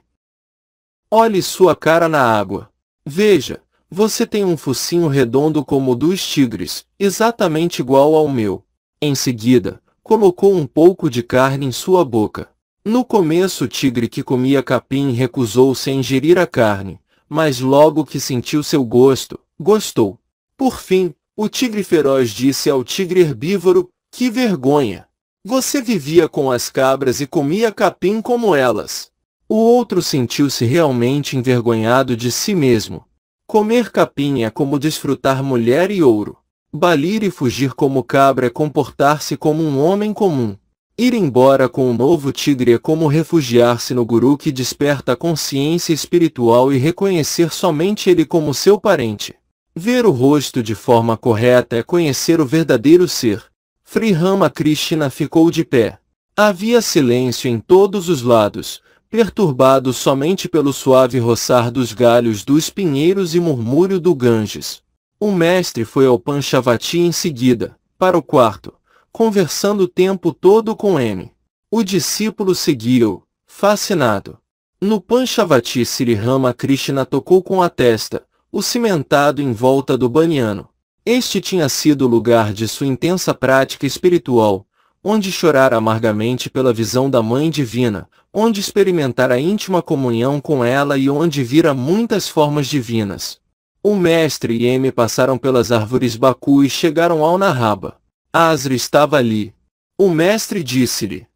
Olhe sua cara na água. Veja, você tem um focinho redondo como o dos tigres, exatamente igual ao meu. Em seguida, colocou um pouco de carne em sua boca. No começo o tigre que comia capim recusou-se a ingerir a carne, mas logo que sentiu seu gosto, gostou. Por fim, o tigre feroz disse ao tigre herbívoro, que vergonha! Você vivia com as cabras e comia capim como elas. O outro sentiu-se realmente envergonhado de si mesmo, Comer capim é como desfrutar mulher e ouro. Balir e fugir como cabra é comportar-se como um homem comum. Ir embora com um novo tigre é como refugiar-se no guru que desperta a consciência espiritual e reconhecer somente ele como seu parente. Ver o rosto de forma correta é conhecer o verdadeiro ser. Sri Ramakrishna ficou de pé. Havia silêncio em todos os lados, perturbado somente pelo suave roçar dos galhos dos pinheiros e murmúrio do Ganges. O mestre foi ao Panchavati em seguida, para o quarto, conversando o tempo todo com M. O discípulo seguiu, fascinado. No Panchavati Sri Ramakrishna tocou com a testa, o cimentado em volta do baniano. Este tinha sido o lugar de sua intensa prática espiritual, onde chorar amargamente pela visão da Mãe Divina, onde experimentar a íntima comunhão com ela e onde vira muitas formas divinas. O mestre e M passaram pelas árvores Baku e chegaram ao Narraba. Asri estava ali. O mestre disse-lhe.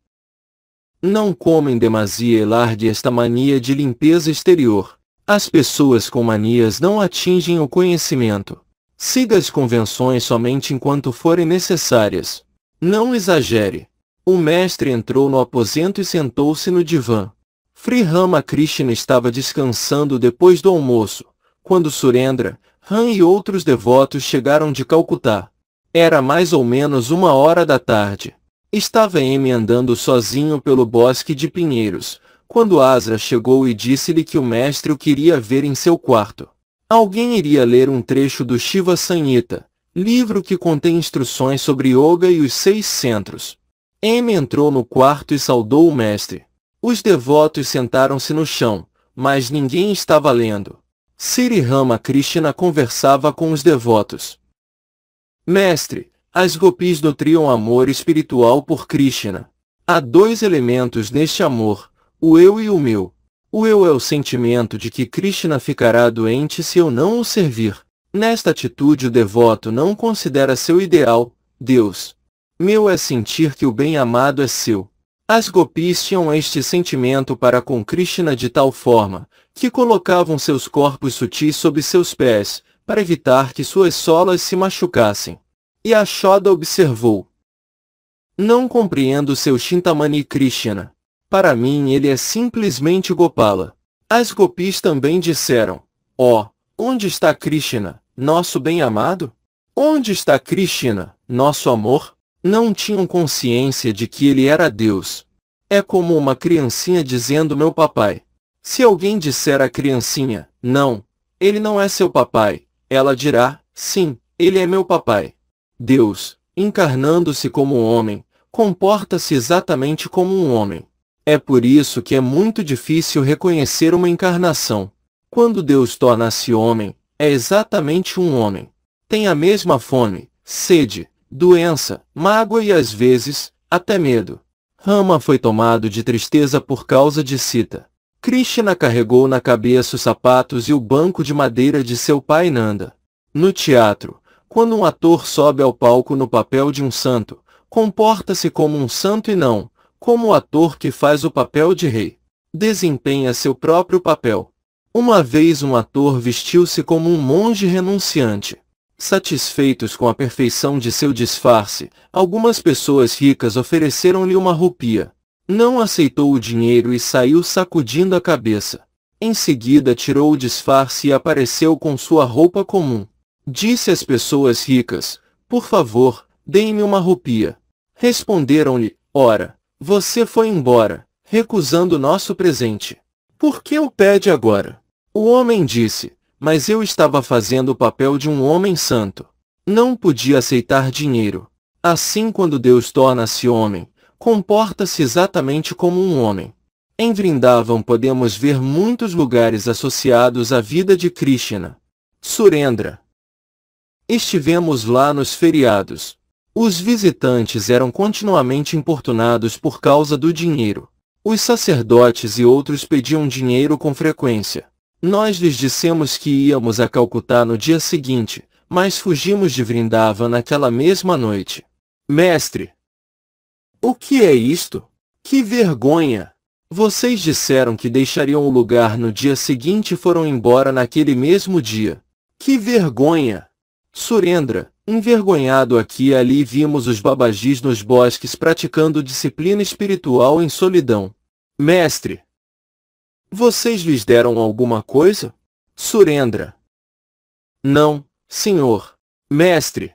Não comem demasia e largue esta mania de limpeza exterior. As pessoas com manias não atingem o conhecimento. Siga as convenções somente enquanto forem necessárias. Não exagere. O mestre entrou no aposento e sentou-se no divã. Sri Ramakrishna estava descansando depois do almoço, quando Surendra, Han e outros devotos chegaram de Calcutá. Era mais ou menos uma hora da tarde. Estava M andando sozinho pelo bosque de pinheiros, quando Asra chegou e disse-lhe que o mestre o queria ver em seu quarto. Alguém iria ler um trecho do Shiva Sanhita, livro que contém instruções sobre yoga e os seis centros. M entrou no quarto e saudou o mestre. Os devotos sentaram-se no chão, mas ninguém estava lendo. Siri Rama Krishna conversava com os devotos. Mestre, as gopis nutriam amor espiritual por Krishna. Há dois elementos neste amor, o eu e o meu. O eu é o sentimento de que Krishna ficará doente se eu não o servir. Nesta atitude o devoto não considera seu ideal, Deus. Meu é sentir que o bem-amado é seu. As gopis tinham este sentimento para com Krishna de tal forma, que colocavam seus corpos sutis sob seus pés, para evitar que suas solas se machucassem. E a Shoda observou. Não compreendo seu Shintamani Krishna. Para mim ele é simplesmente Gopala. As gopis também disseram, ó, oh, onde está Krishna? nosso bem-amado? Onde está Krishna, nosso amor? Não tinham consciência de que ele era Deus. É como uma criancinha dizendo meu papai. Se alguém disser à criancinha, não, ele não é seu papai, ela dirá, sim, ele é meu papai. Deus, encarnando-se como homem, comporta-se exatamente como um homem. É por isso que é muito difícil reconhecer uma encarnação. Quando Deus torna-se homem, é exatamente um homem. Tem a mesma fome, sede, doença, mágoa e às vezes, até medo. Rama foi tomado de tristeza por causa de Sita. Krishna carregou na cabeça os sapatos e o banco de madeira de seu pai Nanda. No teatro, quando um ator sobe ao palco no papel de um santo, comporta-se como um santo e não, como o ator que faz o papel de rei. Desempenha seu próprio papel. Uma vez um ator vestiu-se como um monge renunciante. Satisfeitos com a perfeição de seu disfarce, algumas pessoas ricas ofereceram-lhe uma roupia. Não aceitou o dinheiro e saiu sacudindo a cabeça. Em seguida tirou o disfarce e apareceu com sua roupa comum. Disse às pessoas ricas, por favor, deem-me uma roupia. Responderam-lhe, ora, você foi embora, recusando nosso presente. Por que o pede agora? O homem disse, mas eu estava fazendo o papel de um homem santo. Não podia aceitar dinheiro. Assim quando Deus torna-se homem, comporta-se exatamente como um homem. Em Vrindavan podemos ver muitos lugares associados à vida de Krishna. Surendra. Estivemos lá nos feriados. Os visitantes eram continuamente importunados por causa do dinheiro. Os sacerdotes e outros pediam dinheiro com frequência. Nós lhes dissemos que íamos a Calcutá no dia seguinte, mas fugimos de Vrindava naquela mesma noite. Mestre! O que é isto? Que vergonha! Vocês disseram que deixariam o lugar no dia seguinte e foram embora naquele mesmo dia. Que vergonha! Surendra, envergonhado aqui e ali vimos os babagis nos bosques praticando disciplina espiritual em solidão. Mestre! Vocês lhes deram alguma coisa? Surendra. Não, senhor. Mestre.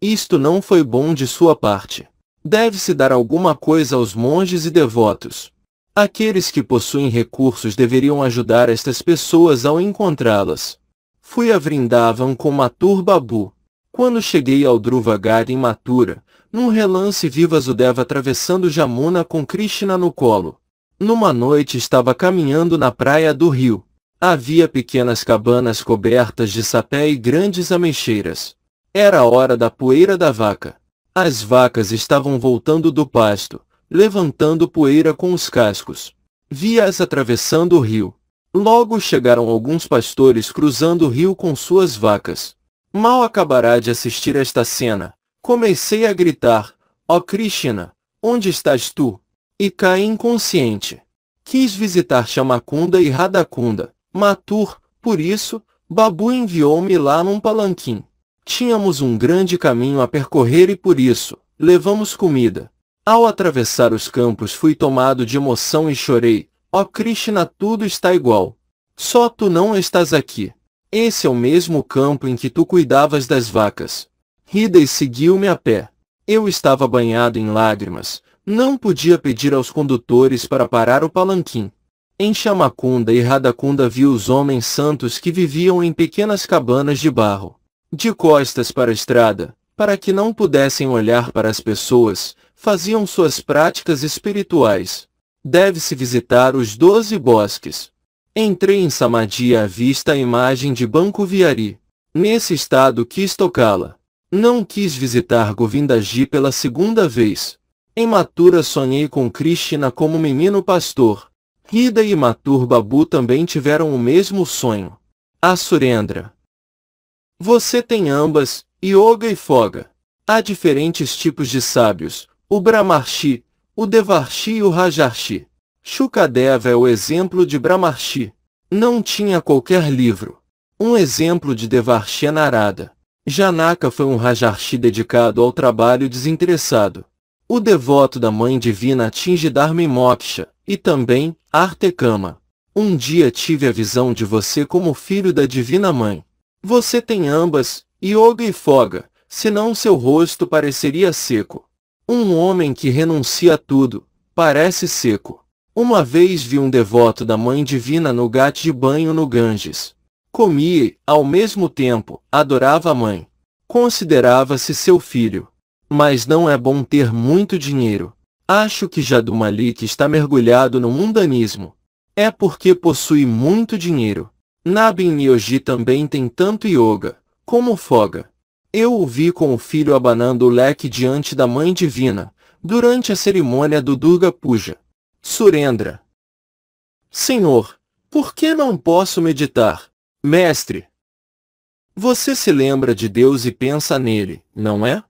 Isto não foi bom de sua parte. Deve-se dar alguma coisa aos monges e devotos. Aqueles que possuem recursos deveriam ajudar estas pessoas ao encontrá-las. Fui a Vrindavan com Matur Babu. Quando cheguei ao Dhruvagar em Matura, num relance vi Vasudeva atravessando Jamuna com Krishna no colo. Numa noite estava caminhando na praia do rio. Havia pequenas cabanas cobertas de sapé e grandes ameixeiras. Era a hora da poeira da vaca. As vacas estavam voltando do pasto, levantando poeira com os cascos. Vi as atravessando o rio. Logo chegaram alguns pastores cruzando o rio com suas vacas. Mal acabará de assistir esta cena. Comecei a gritar, ó oh Krishna, onde estás tu? e cai inconsciente. Quis visitar Chamacunda e Radacunda, Matur, por isso, Babu enviou-me lá num palanquim. Tínhamos um grande caminho a percorrer e por isso, levamos comida. Ao atravessar os campos fui tomado de emoção e chorei. Ó oh Krishna, tudo está igual. Só tu não estás aqui. Esse é o mesmo campo em que tu cuidavas das vacas. Hidei seguiu-me a pé. Eu estava banhado em lágrimas, não podia pedir aos condutores para parar o palanquim. Em Chamacunda e Radacunda viu os homens santos que viviam em pequenas cabanas de barro, de costas para a estrada, para que não pudessem olhar para as pessoas, faziam suas práticas espirituais. Deve-se visitar os doze bosques. Entrei em Samadhi à vista a imagem de Banco Viari. Nesse estado quis tocá-la. Não quis visitar Govindaji pela segunda vez. Em Matura sonhei com Krishna como menino pastor. Rida e Matur Babu também tiveram o mesmo sonho. A Surendra. Você tem ambas, Yoga e Foga. Há diferentes tipos de sábios, o Brahmarshi, o Devarshi e o Rajarshi. Shukadeva é o exemplo de Brahmarshi. Não tinha qualquer livro. Um exemplo de Devarshi é Narada. Janaka foi um Rajarshi dedicado ao trabalho desinteressado. O devoto da Mãe Divina atinge Dharma e Moksha, e também, Artekama. Um dia tive a visão de você como filho da Divina Mãe. Você tem ambas, yoga e foga, senão seu rosto pareceria seco. Um homem que renuncia a tudo, parece seco. Uma vez vi um devoto da Mãe Divina no gato de banho no Ganges. Comia e, ao mesmo tempo, adorava a mãe. Considerava-se seu filho mas não é bom ter muito dinheiro. Acho que Jadu Malik está mergulhado no mundanismo. É porque possui muito dinheiro. Nabin Yogi também tem tanto yoga, como foga. Eu o vi com o filho abanando o leque diante da Mãe Divina, durante a cerimônia do Durga Puja. Surendra. Senhor, por que não posso meditar? Mestre. Você se lembra de Deus e pensa nele, não é?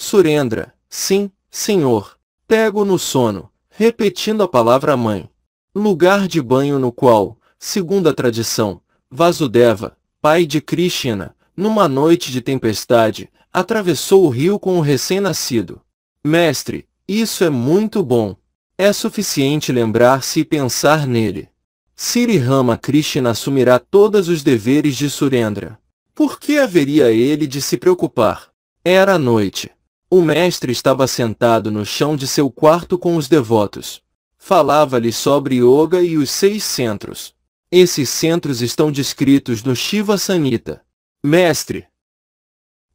Surendra, sim, senhor. Pego no sono, repetindo a palavra mãe. Lugar de banho no qual, segundo a tradição, Vasudeva, pai de Krishna, numa noite de tempestade, atravessou o rio com o recém-nascido. Mestre, isso é muito bom. É suficiente lembrar-se e pensar nele. Siri Rama Krishna assumirá todos os deveres de Surendra. Por que haveria ele de se preocupar? Era noite. O mestre estava sentado no chão de seu quarto com os devotos. Falava-lhe sobre yoga e os seis centros. Esses centros estão descritos no Shiva Sanita. Mestre.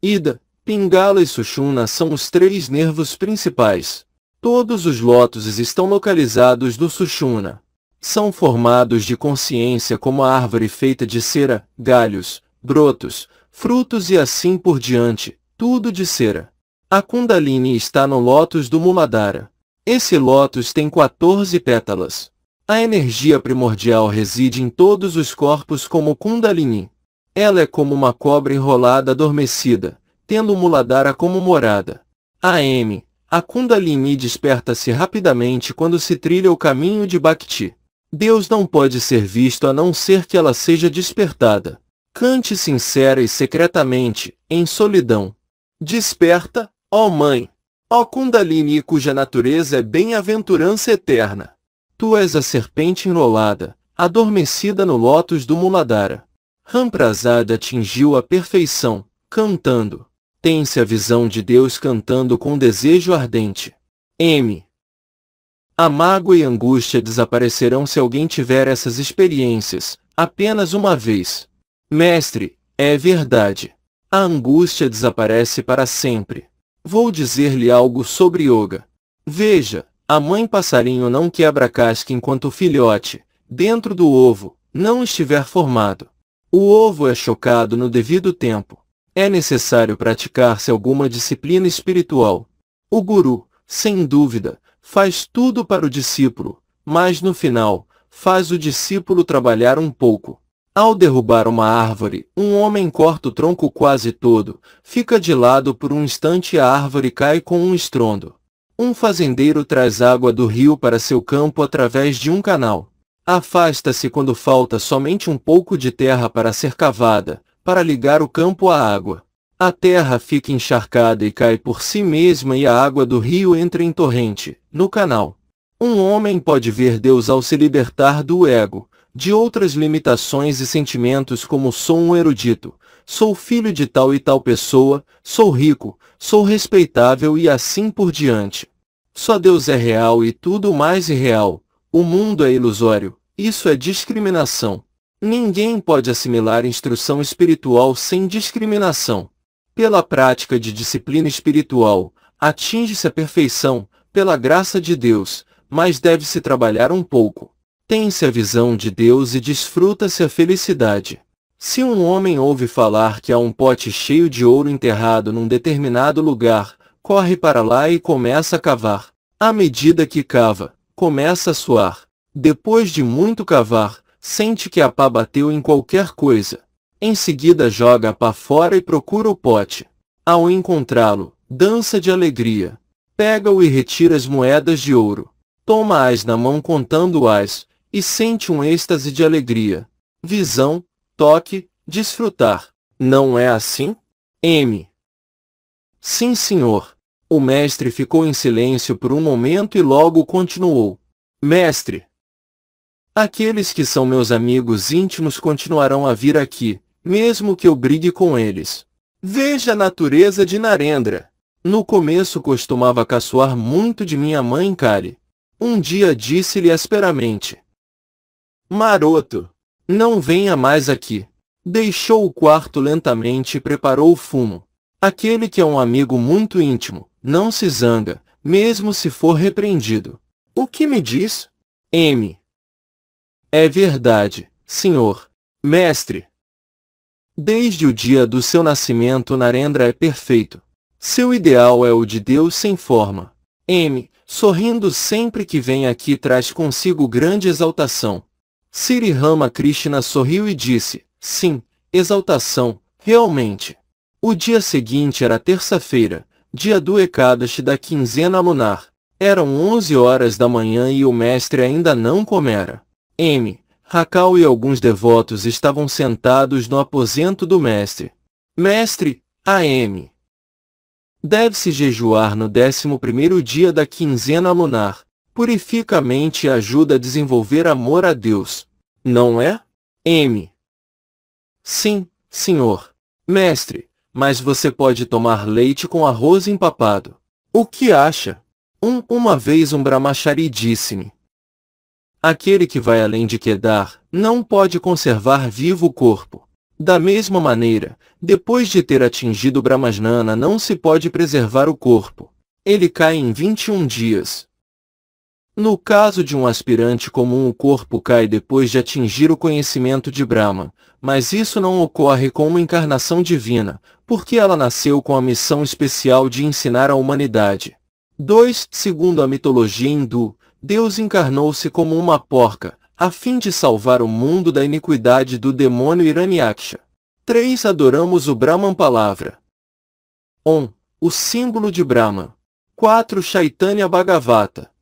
Ida, Pingala e Sushumna são os três nervos principais. Todos os lótuses estão localizados no Sushumna. São formados de consciência como a árvore feita de cera, galhos, brotos, frutos e assim por diante, tudo de cera. A Kundalini está no lótus do Muladhara. Esse lótus tem 14 pétalas. A energia primordial reside em todos os corpos como Kundalini. Ela é como uma cobra enrolada adormecida, tendo Muladhara como morada. AM. A Kundalini desperta-se rapidamente quando se trilha o caminho de Bhakti. Deus não pode ser visto a não ser que ela seja despertada. Cante sincera e secretamente, em solidão. Desperta, Ó oh Mãe! Ó oh Kundalini cuja natureza é bem-aventurança eterna! Tu és a serpente enrolada, adormecida no lótus do Muladara. Ramprasada atingiu a perfeição, cantando. Tem-se a visão de Deus cantando com desejo ardente. M. A mágoa e angústia desaparecerão se alguém tiver essas experiências, apenas uma vez. Mestre, é verdade. A angústia desaparece para sempre. Vou dizer-lhe algo sobre yoga. Veja, a mãe passarinho não quebra casca enquanto o filhote, dentro do ovo, não estiver formado. O ovo é chocado no devido tempo. É necessário praticar-se alguma disciplina espiritual. O guru, sem dúvida, faz tudo para o discípulo, mas no final, faz o discípulo trabalhar um pouco. Ao derrubar uma árvore, um homem corta o tronco quase todo, fica de lado por um instante e a árvore cai com um estrondo. Um fazendeiro traz água do rio para seu campo através de um canal. Afasta-se quando falta somente um pouco de terra para ser cavada, para ligar o campo à água. A terra fica encharcada e cai por si mesma e a água do rio entra em torrente, no canal. Um homem pode ver Deus ao se libertar do ego, de outras limitações e sentimentos como sou um erudito, sou filho de tal e tal pessoa, sou rico, sou respeitável e assim por diante. Só Deus é real e tudo mais irreal. O mundo é ilusório. Isso é discriminação. Ninguém pode assimilar instrução espiritual sem discriminação. Pela prática de disciplina espiritual, atinge-se a perfeição, pela graça de Deus, mas deve-se trabalhar um pouco. Tem-se a visão de Deus e desfruta-se a felicidade. Se um homem ouve falar que há um pote cheio de ouro enterrado num determinado lugar, corre para lá e começa a cavar. À medida que cava, começa a suar. Depois de muito cavar, sente que a pá bateu em qualquer coisa. Em seguida joga a pá fora e procura o pote. Ao encontrá-lo, dança de alegria. Pega-o e retira as moedas de ouro. Toma-as na mão contando-as, e sente um êxtase de alegria, visão, toque, desfrutar. Não é assim? M. Sim, senhor. O mestre ficou em silêncio por um momento e logo continuou. Mestre, aqueles que são meus amigos íntimos continuarão a vir aqui, mesmo que eu brigue com eles. Veja a natureza de Narendra. No começo costumava caçoar muito de minha mãe Kali. Um dia disse-lhe asperamente. Maroto! Não venha mais aqui. Deixou o quarto lentamente e preparou o fumo. Aquele que é um amigo muito íntimo, não se zanga, mesmo se for repreendido. O que me diz? M. É verdade, senhor. Mestre. Desde o dia do seu nascimento Narendra é perfeito. Seu ideal é o de Deus sem forma. M, sorrindo sempre que vem aqui traz consigo grande exaltação. Sri Ramakrishna sorriu e disse, sim, exaltação, realmente. O dia seguinte era terça-feira, dia do Ekadashi da quinzena lunar. Eram 11 horas da manhã e o mestre ainda não comera. M. Hakal e alguns devotos estavam sentados no aposento do mestre. Mestre, A.M. Deve-se jejuar no décimo primeiro dia da quinzena lunar, purifica a mente e ajuda a desenvolver amor a Deus. Não é? M. Sim, senhor. Mestre, mas você pode tomar leite com arroz empapado. O que acha? Um, uma vez um brahmachari disse-me. Aquele que vai além de quedar não pode conservar vivo o corpo. Da mesma maneira, depois de ter atingido Brahmajnana não se pode preservar o corpo. Ele cai em 21 dias, no caso de um aspirante comum, o corpo cai depois de atingir o conhecimento de Brahma, mas isso não ocorre com uma encarnação divina, porque ela nasceu com a missão especial de ensinar a humanidade. 2. Segundo a mitologia hindu, Deus encarnou-se como uma porca, a fim de salvar o mundo da iniquidade do demônio Iranyaksha. 3. Adoramos o Brahman Palavra. 1. Um, o símbolo de Brahma. 4. Chaitanya Bhagavata.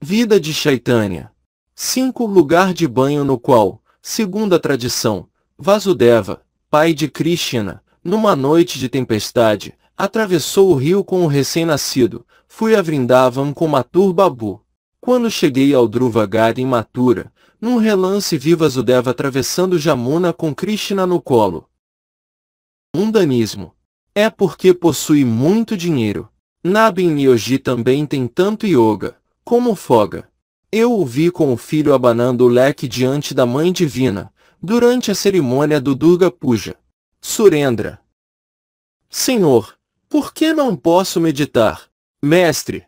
Vida de Chaitanya. 5. Lugar de banho no qual, segundo a tradição, Vasudeva, pai de Krishna, numa noite de tempestade, atravessou o rio com o recém-nascido, fui a Vrindavan com Matur Babu. Quando cheguei ao Druvagad em Mathura, num relance vi Vasudeva atravessando Jamuna com Krishna no colo. Mundanismo. É porque possui muito dinheiro. Nabin Yogi também tem tanto yoga como foga. Eu o vi com o filho abanando o leque diante da Mãe Divina, durante a cerimônia do Durga Puja. Surendra. Senhor, por que não posso meditar? Mestre.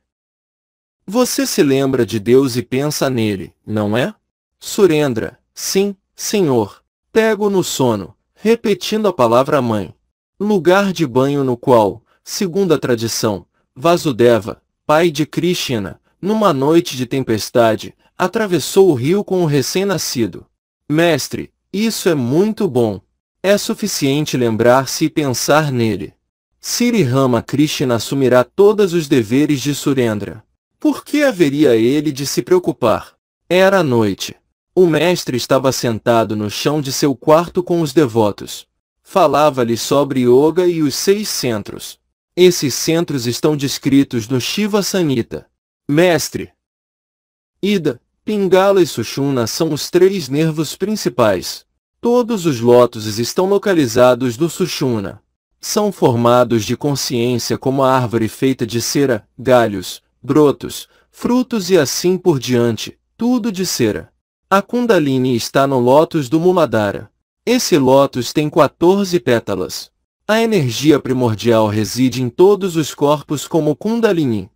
Você se lembra de Deus e pensa nele, não é? Surendra. Sim, Senhor. Pego no sono, repetindo a palavra mãe. Lugar de banho no qual, segundo a tradição, Vasudeva, pai de Krishna, numa noite de tempestade, atravessou o rio com o recém-nascido. Mestre, isso é muito bom. É suficiente lembrar-se e pensar nele. Siri Rama Krishna assumirá todos os deveres de Surendra. Por que haveria ele de se preocupar? Era noite. O mestre estava sentado no chão de seu quarto com os devotos. Falava-lhe sobre yoga e os seis centros. Esses centros estão descritos no Shiva Sanita. Mestre. Ida, Pingala e Sushumna são os três nervos principais. Todos os lótuses estão localizados do Sushumna. São formados de consciência como a árvore feita de cera, galhos, brotos, frutos e assim por diante, tudo de cera. A Kundalini está no lótus do Muladhara. Esse lótus tem 14 pétalas. A energia primordial reside em todos os corpos como Kundalini.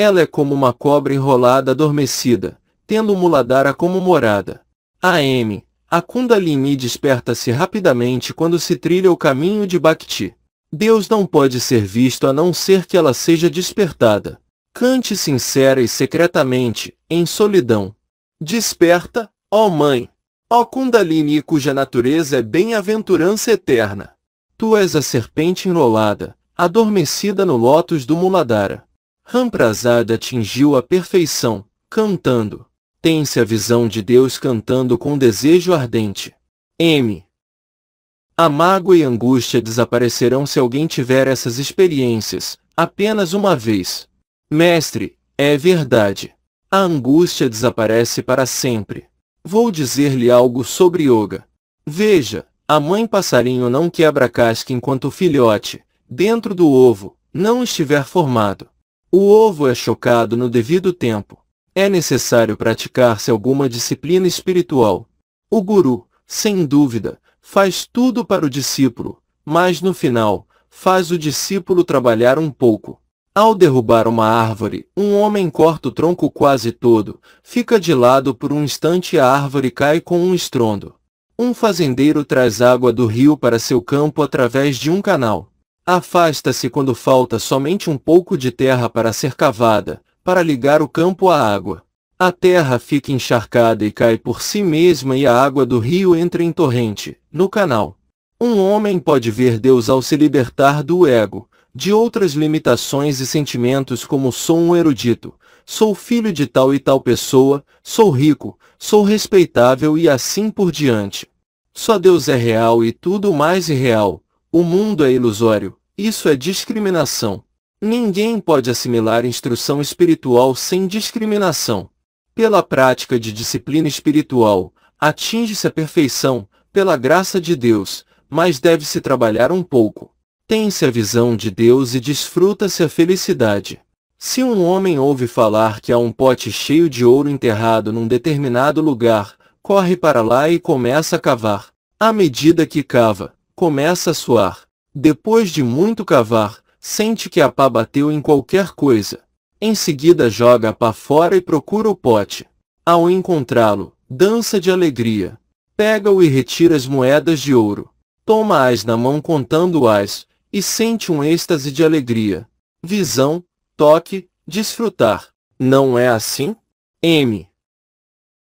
Ela é como uma cobra enrolada adormecida, tendo o como morada. A M. A Kundalini desperta-se rapidamente quando se trilha o caminho de Bhakti. Deus não pode ser visto a não ser que ela seja despertada. Cante sincera e secretamente, em solidão. Desperta, ó Mãe! Ó Kundalini cuja natureza é bem-aventurança eterna! Tu és a serpente enrolada, adormecida no lótus do Muladara. Ramprasada atingiu a perfeição, cantando. Tem-se a visão de Deus cantando com desejo ardente. M. A mágoa e angústia desaparecerão se alguém tiver essas experiências, apenas uma vez. Mestre, é verdade. A angústia desaparece para sempre. Vou dizer-lhe algo sobre yoga. Veja, a mãe passarinho não quebra casca enquanto o filhote, dentro do ovo, não estiver formado. O ovo é chocado no devido tempo. É necessário praticar-se alguma disciplina espiritual. O guru, sem dúvida, faz tudo para o discípulo, mas no final, faz o discípulo trabalhar um pouco. Ao derrubar uma árvore, um homem corta o tronco quase todo, fica de lado por um instante e a árvore cai com um estrondo. Um fazendeiro traz água do rio para seu campo através de um canal. Afasta-se quando falta somente um pouco de terra para ser cavada, para ligar o campo à água. A terra fica encharcada e cai por si mesma e a água do rio entra em torrente, no canal. Um homem pode ver Deus ao se libertar do ego, de outras limitações e sentimentos como sou um erudito, sou filho de tal e tal pessoa, sou rico, sou respeitável e assim por diante. Só Deus é real e tudo mais irreal. O mundo é ilusório, isso é discriminação. Ninguém pode assimilar instrução espiritual sem discriminação. Pela prática de disciplina espiritual, atinge-se a perfeição, pela graça de Deus, mas deve-se trabalhar um pouco. Tem-se a visão de Deus e desfruta-se a felicidade. Se um homem ouve falar que há um pote cheio de ouro enterrado num determinado lugar, corre para lá e começa a cavar. À medida que cava, começa a suar depois de muito cavar, sente que a pá bateu em qualquer coisa. Em seguida joga a pá fora e procura o pote. Ao encontrá-lo, dança de alegria. Pega-o e retira as moedas de ouro. Toma-as na mão contando-as, e sente um êxtase de alegria. Visão, toque, desfrutar. Não é assim? M.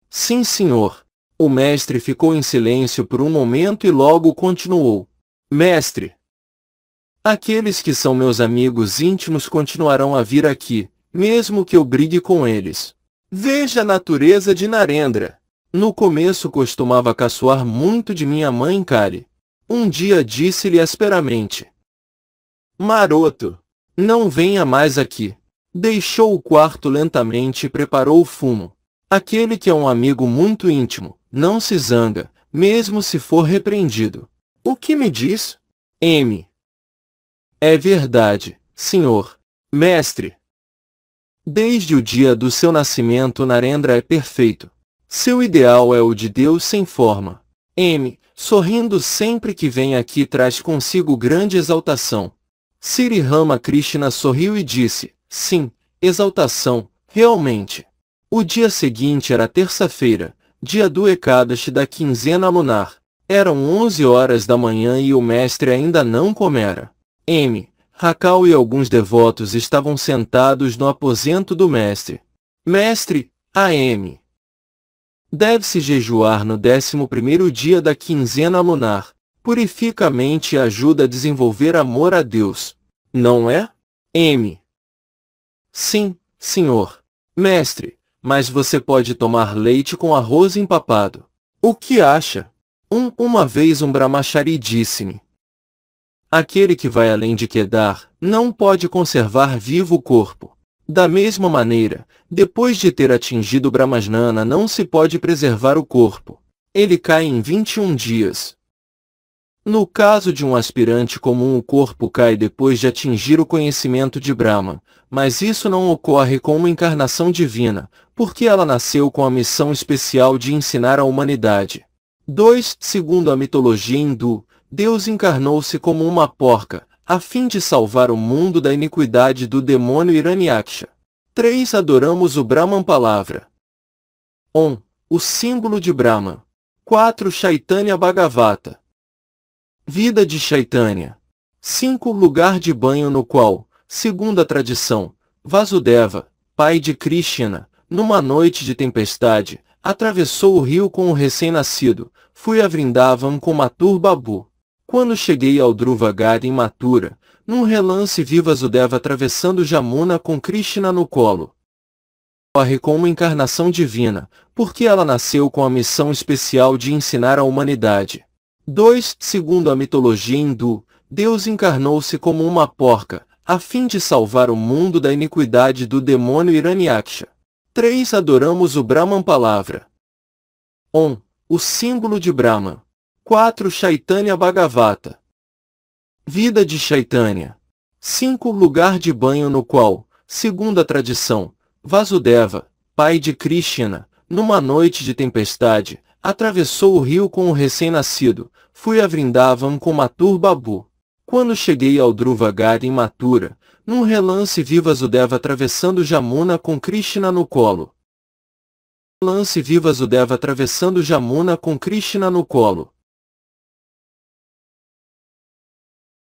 Sim, senhor. O mestre ficou em silêncio por um momento e logo continuou. Mestre, Aqueles que são meus amigos íntimos continuarão a vir aqui, mesmo que eu brigue com eles. Veja a natureza de Narendra. No começo costumava caçoar muito de minha mãe Kali. Um dia disse-lhe asperamente. Maroto, não venha mais aqui. Deixou o quarto lentamente e preparou o fumo. Aquele que é um amigo muito íntimo, não se zanga, mesmo se for repreendido. O que me diz? M. É verdade, senhor. Mestre. Desde o dia do seu nascimento Narendra é perfeito. Seu ideal é o de Deus sem forma. M, sorrindo sempre que vem aqui traz consigo grande exaltação. Sri Rama Krishna sorriu e disse, sim, exaltação, realmente. O dia seguinte era terça-feira, dia do Ekadashi da quinzena lunar. Eram onze horas da manhã e o mestre ainda não comera. M. Racal e alguns devotos estavam sentados no aposento do mestre. Mestre, A.M. Deve-se jejuar no décimo primeiro dia da quinzena lunar. Purifica a mente e ajuda a desenvolver amor a Deus. Não é? M. Sim, senhor. Mestre, mas você pode tomar leite com arroz empapado. O que acha? Um, uma vez um brahmachari disse-me, Aquele que vai além de quedar não pode conservar vivo o corpo. Da mesma maneira, depois de ter atingido Brahmasnana não se pode preservar o corpo. Ele cai em 21 dias. No caso de um aspirante comum o corpo cai depois de atingir o conhecimento de Brahma, mas isso não ocorre com uma encarnação divina, porque ela nasceu com a missão especial de ensinar a humanidade. 2. Segundo a mitologia hindu, Deus encarnou-se como uma porca, a fim de salvar o mundo da iniquidade do demônio Iraniaksha. 3. Adoramos o Brahman Palavra. 1. Um, o símbolo de Brahman. 4. Chaitanya Bhagavata. Vida de Chaitanya. 5. Lugar de banho no qual, segundo a tradição, Vasudeva, pai de Krishna, numa noite de tempestade, atravessou o rio com o recém-nascido, fui a Vrindavan com Matur Babu. Quando cheguei ao Dhruvagar em Mathura, num relance vi Vasudeva atravessando Jamuna com Krishna no colo. Corre com uma encarnação divina, porque ela nasceu com a missão especial de ensinar a humanidade. 2. Segundo a mitologia hindu, Deus encarnou-se como uma porca, a fim de salvar o mundo da iniquidade do demônio Iraniaksha. 3. Adoramos o Brahman Palavra. 1. Um, o símbolo de Brahman. 4. Chaitanya Bhagavata Vida de Chaitanya 5. Lugar de banho no qual, segundo a tradição, Vasudeva, pai de Krishna, numa noite de tempestade, atravessou o rio com o recém-nascido, fui a Vrindavan com Matur Babu. Quando cheguei ao Dhruva em Matura, num relance vi Vasudeva atravessando Jamuna com Krishna no colo. Lance viva Vasudeva atravessando Jamuna com Krishna no colo.